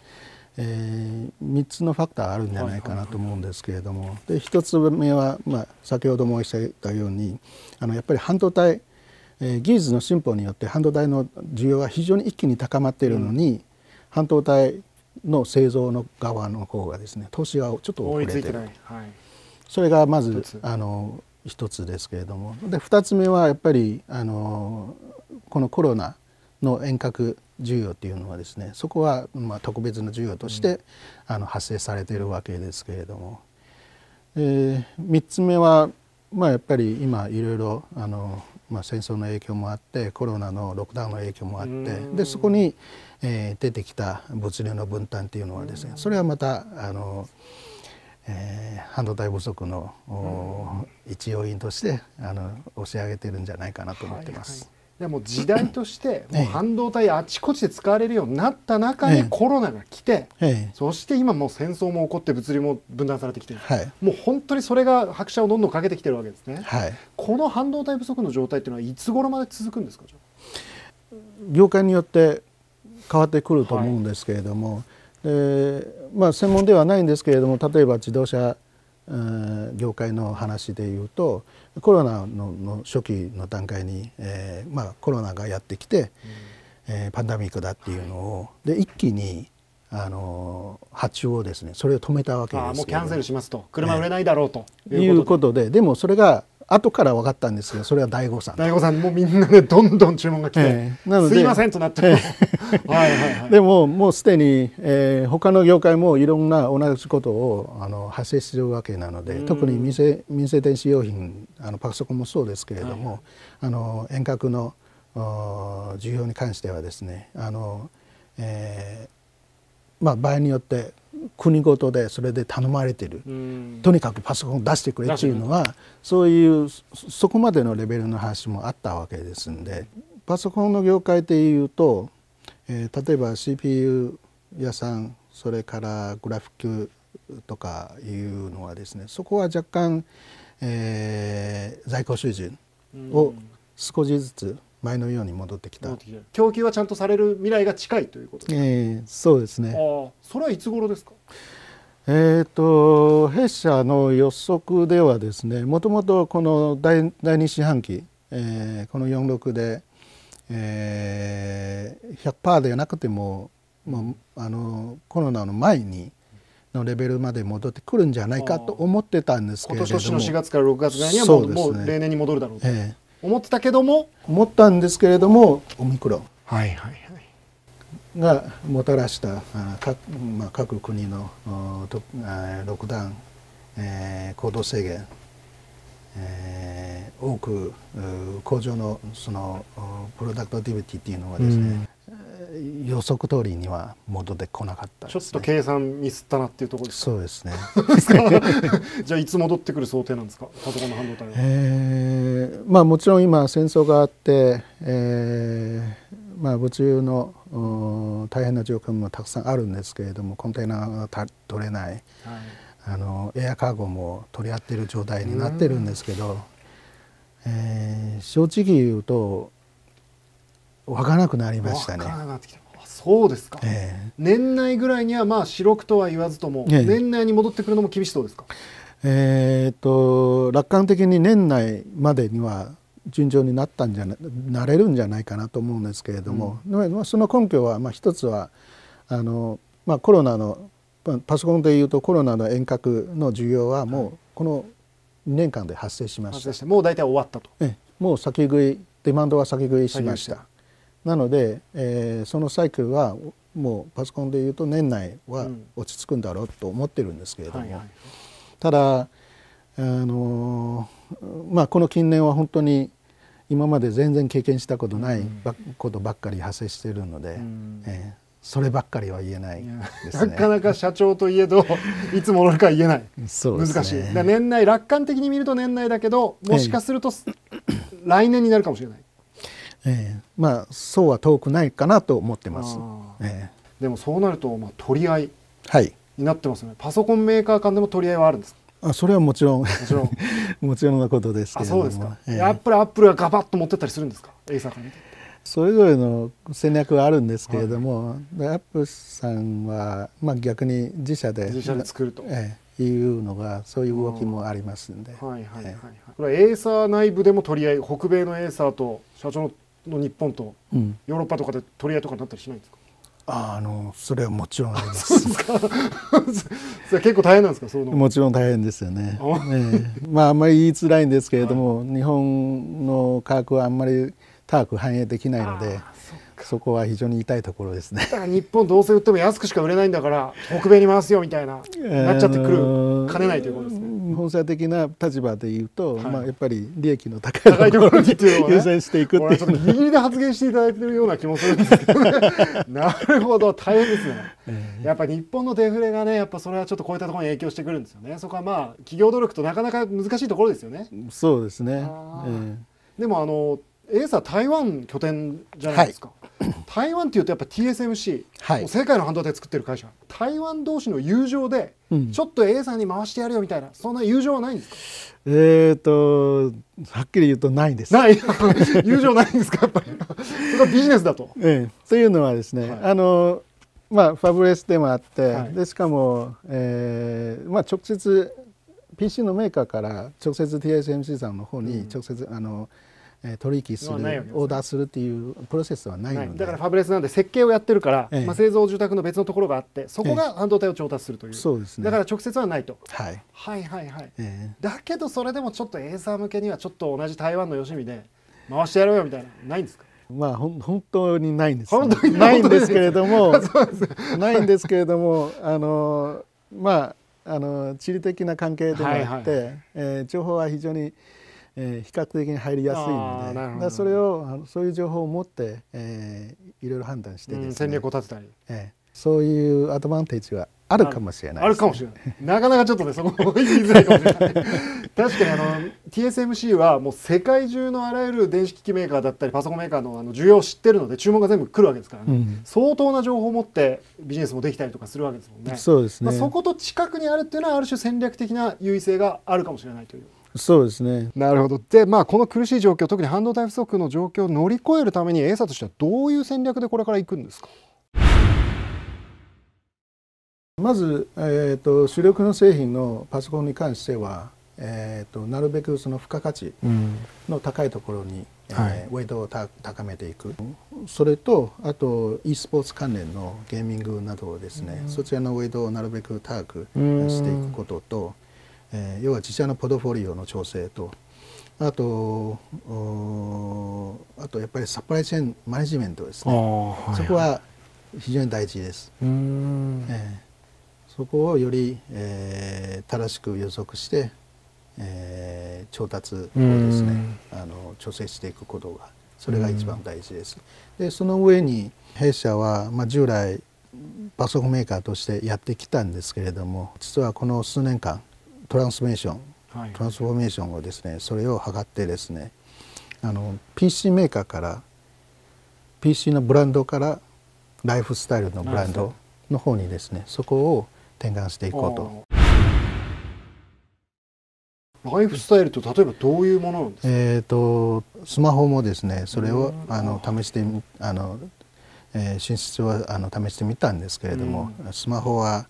えー、3つのファクターあるんじゃないかなと思うんですけれども、で1つ目は、まあ、先ほど申し上げたようにあのやっぱり半導体、えー、技術の進歩によって半導体の需要は非常に一気に高まっているのに、うん、半導体の製造の側の方がですね投資がちょっと遅れている、はい、それがまずあの一つですけれどもで2つ目はやっぱりあのこのコロナの遠隔授要っていうのはですねそこはま特別な需要として、あの発生されているわけですけれども、えー、3つ目は、まあ、やっぱり今いろいろあの、まあ、戦争の影響もあってコロナのロックダウンの影響もあってでそこに、えー、出てきた物流の分担っていうのはですねそれはまたあの、えー、半導体不足の、一要因としてあの押し上げてるんじゃないかなと思ってます。はいはいでも時代としてもう半導体あちこちで使われるようになった中にコロナが来て、そして今もう戦争も起こって物流も分断されてきてる、はい、もう本当にそれが拍車をどんどんかけてきてるわけですね、はい、この半導体不足の状態っていうのはいつ頃まで続くんですか業界によって変わってくると思うんですけれども、はい、まあ、専門ではないんですけれども例えば自動車、業界の話でいうとコロナの初期の段階に、えーまあ、コロナがやってきて、うん、えー、パンダミックだっていうのを、はい、で一気にあの発注をですねそれを止めたわけですけ、ね、もうキャンセルしますと車売れないだろうということでえいうことででもそれが後から分かったんですがそれは大悟さん大悟さんもみんなでどんどん注文が来て、えー、なのですいませんとなって、はいはいでももうすでに、えー、他の業界もいろんな同じことをあの発生するわけなので特に民生民生電子用品あのパソコンもそうですけれども、はい、あの遠隔の需要に関してはですねあの、えーまあ、場合によって国ごとでそれで頼まれてる、うん、とにかくパソコン出してくれっていうのはそういうそこまでのレベルの話もあったわけですんでパソコンの業界でいうと、えー、例えば CPU 屋さんそれからグラフィックとかいうのはですねそこは若干、えー、在庫水準を少しずつ前のように戻ってきた供給はちゃんとされる未来が近いということです、ね、えー、そうですねそれはいつ頃ですかえーと、弊社の予測ではですねもともとこの第第2四半期、えー、この46で、えー、100%ではなくてももうあのコロナの前にのレベルまで戻ってくるんじゃないかと思ってたんですけれども今年の4月から6月ぐらいにはもう,、ね、もう例年に戻るだろうと。えー思ってたけども思ったんですけれどもオミクロン、はいはいはい、がもたらした各,、まあ、各国のロックダウン、えー、行動制限、えー、多く工場のそのプロダクトティビティっていうのはですね、うん予測通りには戻ってこなかった、ね、ちょっと計算ミスったなっていうところですそうですね じゃあいつ戻ってくる想定なんですかパソコンの半導体は、えー、まあもちろん今戦争があって、えー、まあ物流の大変な状況もたくさんあるんですけれどもコンテナが取れない、はい、あのエアカーゴも取り合っている状態になってるんですけど、えー、正直言うとわからなくなりましたね。そうですか、えー、年内ぐらいにはまあ四六とは言わずとも、えー、年内に戻ってくるのも厳しそうですかえっと楽観的に年内までには順調になったんじゃななれるんじゃないかなと思うんですけれども、うん、その根拠は、まあ、一つはあの、まあ、コロナのパソコンでいうとコロナの遠隔の需要はもうこの2年間で発生しました、はい、もう大体終わったと、えもう先食いデマンドは先食いしました。なので、えー、そのサイクルはもうパソコンでいうと年内は落ち着くんだろうと思ってるんですけれども、ただあのまあこの近年は本当に今まで全然経験したことないことばっかり発生しているので、うん、えー、そればっかりは言えない、ね、なかなか社長といえど いつものか言えない、ね、難しい年内楽観的に見ると年内だけどもしかすると来年になるかもしれないえー、まあそうは遠くないかなと思ってます、えー、でもそうなると、まあ、取り合いになってますね、はい、パソコンメーカー間でも取り合いはあるんですあそれはもちろんもちろん もちろんなことですけそうですか、えー、やっぱりアップルがガバッと持ってったりするんですかエイサーからそれぞれの戦略はあるんですけれども、はい、アップルさんは、まあ、逆に自社で自社で作ると、ええ、いうのがそういう動きもありますんで、はいはいはいはい、えこれはエーサー内部でも取り合い北米のエーサーと社長のの日本とヨーロッパとかで取り合いとかになったりしないんですか、あのそれはもちろんあります。そうですか。それ結構大変なんですか、その。もちろん大変ですよね。あえまああんまり言いづらいんですけれども、はい、日本の価格はあんまり高く反映できないので、そこは非常に痛いところですねだから日本どうせ売っても安くしか売れないんだから北米に回すよみたいな、なっちゃってくるかねないということですね本社的な立場で言うと、はい、まあやっぱり利益の高いところに優先していくっていう、ね、ギリギリで発言していただいてるような気もするんですけどね なるほど大変ですね、やっぱ日本のデフレがねやっぱそれはちょっとこういったところに影響してくるんですよねそこはまあ企業努力となかなか難しいところですよねそうですね、えー、でもあのエ A サー台湾拠点じゃないですか、はい、台湾っていうとやっぱ TSMC、はい、世界の半導体作ってる会社台湾同士の友情で、ちょっと A さんに回してやるよみたいなそんな友情はないんですかえっ、とはっきり言うとないですない 友情ないんですかやっぱりそれはビジネスだと、ええ、というのはですね、はい、あのまあファブレスでもあって、でしかも、えーまあ、直接 PC のメーカーから直接 TSMC さんの方に直接、うん、あの、取引する、オーダーするっていうプロセスはないので、はい、だからファブレスなんで設計をやってるから、ええ、まあ、製造住宅の別のところがあってそこが半導体を調達するという、そうですね、だから直接はないと、はい、はいはいはい、え、だけどそれでもちょっとエーサー向けにはちょっと同じ台湾のよしみで回してやろうよみたいなないんですかまあ、ほ本当にないんです、ね、ないんですけれども ないんですけれどもあのまああの地理的な関係でもあって、はいはい、えー、情報は非常にえー、比較的に入りやすいのでそれをあのそういう情報を持って、えー、いろいろ判断して、ねうん、戦略を立てたり、えー、そういうアドバンテージはあるかもしれない、ね、あるかもしれないなかなかちょっとねそこ言いづらいかもしれない確かにあの TSMC はもう世界中のあらゆる電子機器メーカーだったりパソコンメーカーのあの需要を知ってるので注文が全部来るわけですからね、うん、相当な情報を持ってビジネスもできたりとかするわけですもんねそうですね、まあ、そこと近くにあるっていうのはある種戦略的な優位性があるかもしれないというそうですねなるほどで、まあ、この苦しい状況特に半導体不足の状況を乗り越えるために A ーとしてはどういう戦略でこれから行くんですかまず、えーと、主力の製品のパソコンに関しては、えーと、なるべくその付加価値の高いところに、うんえーはい、ウェイトを高めていくそれとあと e スポーツ関連のゲーミングなどをですね、うん、そちらのウェイトをなるべく高くしていくこととえー、要は自社のポートフォリオの調整とあとあとやっぱりサプライチェーンマネジメントですね、はい、そこは非常に大事です。えー、そこをより、えー、正しく予測して、えー、調達をですねあの調整していくことがそれが一番大事です。でその上に弊社は、まあ、従来パソコンメーカーとしてやってきたんですけれども実はこの数年間トランスフォーメーション、はい、トランスフォーメーションをですねそれを図ってですねあの PC メーカーから PC のブランドからライフスタイルのブランドの方にですねそこを転換していこうと。ライフスタイルと例えばどういうものなんですか、えーと、とスマホもですねそれをあの試してあの、えー、進出はあの試してみたんですけれども、スマホは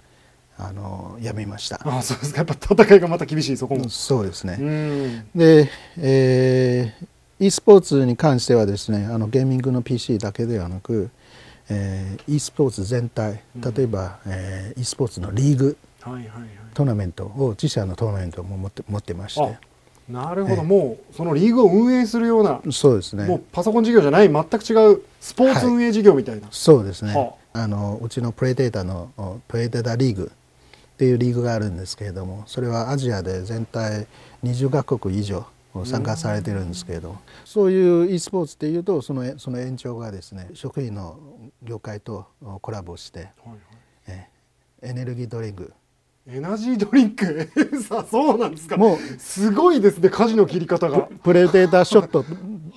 あのやめましたあそうですかやっぱ戦いがまた厳しいそこもそうですねで、えー、e スポーツに関してはですねあのゲーミングの PC だけではなく、えー、e スポーツ全体例えば、うん、えー、e スポーツのリーグ、はいはいはい、トーナメントを自社のトーナメントも持って持ってましてなるほど、えー、もうそのリーグを運営するようなそうですねもうパソコン事業じゃない全く違うスポーツ運営事業みたいな、はい、そうですね、あのうちのプレデータのプレデータリーグていうリーグがあるんですけれどもそれはアジアで全体20カ国以上参加されてるんですけれども、そういう e スポーツっていうとそのその延長がですね職員の業界とコラボして、エネルギードリンクエナジードリンク さあそうなんですかもうすごいですね事の切り方がプレデーターショット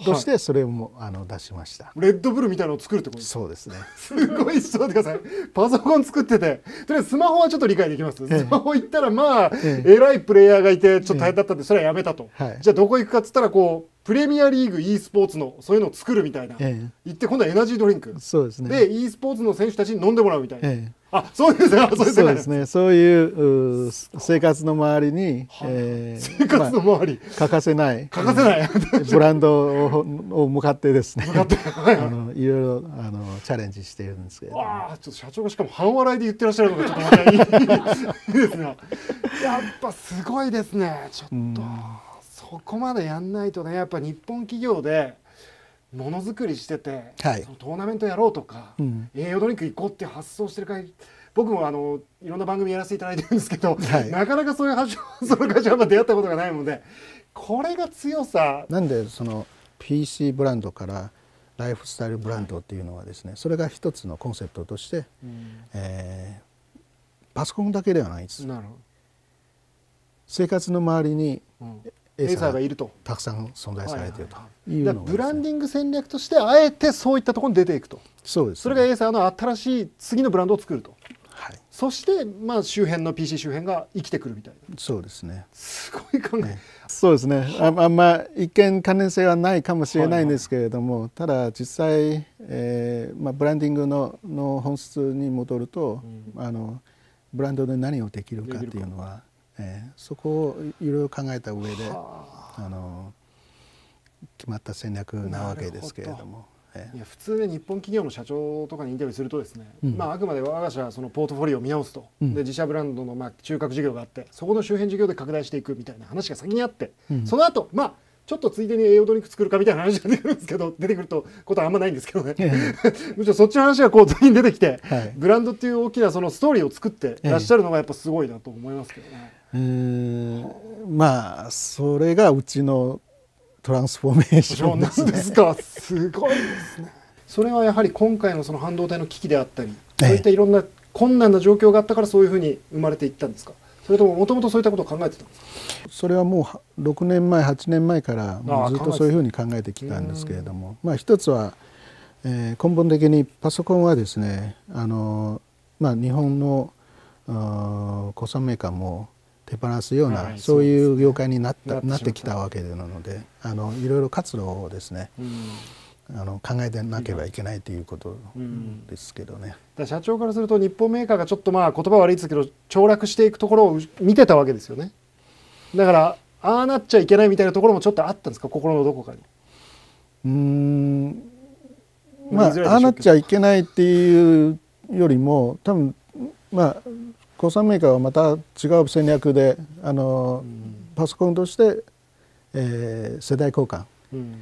としてそれも、あの出しましたレッドブルみたいのを作るってことそうですねすごいちょっと待ってくださいパソコン作っててとりあえずスマホはちょっと理解できます、スマホ行ったらまあ、えらいプレイヤーがいてちょっと大変だったんで、それはやめたと、じゃあどこ行くかっつったらこうプレミアリーグ e スポーツのそういうのを作るみたいな、ええ、行って今度はエナジードリンクそうですねで e スポーツの選手たちに飲んでもらうみたいな、ええ、あそういうそうですねそういう生活の周りに、えー、生活の周り、まあ、欠かせない欠かせない、ブランドを向かってですねあのいろいろあのチャレンジしているんですけど、ああちょっと社長がしかも半笑いで言ってらっしゃるのがちょっといいですやっぱすごいですねちょっと、そこまでやんないとねやっぱ日本企業でものづくりしてて、はい、そのトーナメントやろうとか、うん、栄養ドリンク行こうって発想してる会僕もあのいろんな番組やらせていただいてるんですけど、はい、なかなかそういう発想る会社は出会ったことがないのでこれが強さなんでその PC ブランドからライフスタイルブランドっていうのはですね、はい、それが一つのコンセプトとして、うん、えー、パソコンだけではないです生活の周りにエーサーがいるとたくさん存在されていると、はいはい、ブランディング戦略としてあえてそういったところに出ていくとそうです、ね、それがエーサーの新しい次のブランドを作ると、はい、そして、まあ、周辺の PC 周辺が生きてくるみたいなそうですねすごい考え、ね、そうですねああんま一見関連性はないかもしれないんですけれども、はいはい、ただ実際、えーまあ、ブランディングのの本質に戻ると、うん、あのブランドで何をできるかっていうのはえー、そこをいろいろ考えた上であの決まった戦略なわけですけれども。いや普通ね、日本企業の社長とかにインタビューするとですね、うん、まあ、あくまで我が社はそのポートフォリオを見直すと、うん、で自社ブランドのまあ中核事業があってそこの周辺事業で拡大していくみたいな話が先にあって、うん、その後まあちょっとついでに栄養ドリンク作るかみたいな話が出てくるんですけど出てくるとこ とはあんまないんですけどね、ええ、むしろそっちの話がこう全員出てきて、はい、ブランドっていう大きなそのストーリーを作ってらっしゃるのがやっぱすごいなと思いますけどね。えまあそれがうちのトランスフォーメーションですね。ですかすごいですね。それはやはり今回のその半導体の危機であったり、そういったいろんな困難な状況があったからそういうふうに生まれていったんですか。それとももともとそういったことを考えてたんですか。それはもう6年前8年前からずっとそういうふうに考えてきたんですけれども、まあ一つは、えー、根本的にパソコンはですね、あのまあ日本の小さメーカーも手放すような、はい、そういう業界になった、なってきたわけなのであのいろいろ活動をですね、うん、あの考えてなければいけないということですけどね、うん、社長からすると日本メーカーがちょっとまあ言葉悪いですけど凋落していくところを見てたわけですよねだからああなっちゃいけないみたいなところもちょっとあったんですか心のどこかに。うんまあああなっちゃいけないっていうよりも多分まあ高三メーカーはまた違う戦略であの、パソコンとして、えー、世代交換、うん、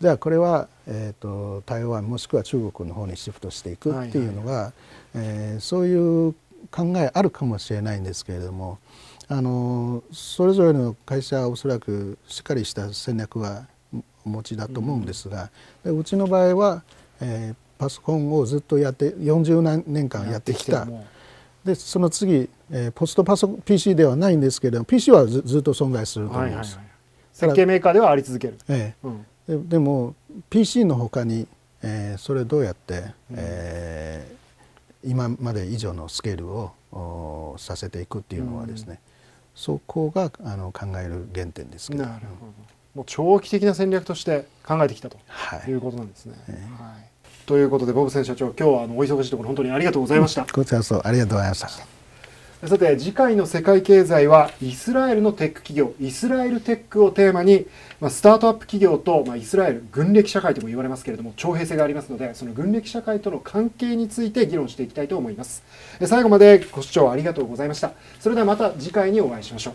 じゃあこれは、えーと、台湾もしくは中国の方にシフトしていくっていうのが、はいはい、えー、そういう考えあるかもしれないんですけれどもあのそれぞれの会社はおそらくしっかりした戦略はお持ちだと思うんですが、うん、でうちの場合は、えー、パソコンをずっとやって40何年間やってきた。でその次、えー、ポストパソ PC ではないんですけれども PC はずっと損害すると思います、はいはいはい、設計メーカーではあり続ける、ええうん、ででも PC のほかに、えー、それどうやって、うん、えー、今まで以上のスケールをさせていくっていうのはですね、うん、そこがあの考える原点ですけどなるほど、もう長期的な戦略として考えてきたとはいいうことなんですね。えーはいということで、ボブ選手社長、今日はあのお忙しいところ、本当にありがとうございました。こちらこそありがとうございました。さて、次回の世界経済は、イスラエルのテック企業、イスラエルテックをテーマに、まあ、スタートアップ企業と、まあ、イスラエル、軍歴社会とも言われますけれども、徴兵制がありますので、その軍歴社会との関係について議論していきたいと思います。最後までご視聴ありがとうございました。それではまた次回にお会いしましょう。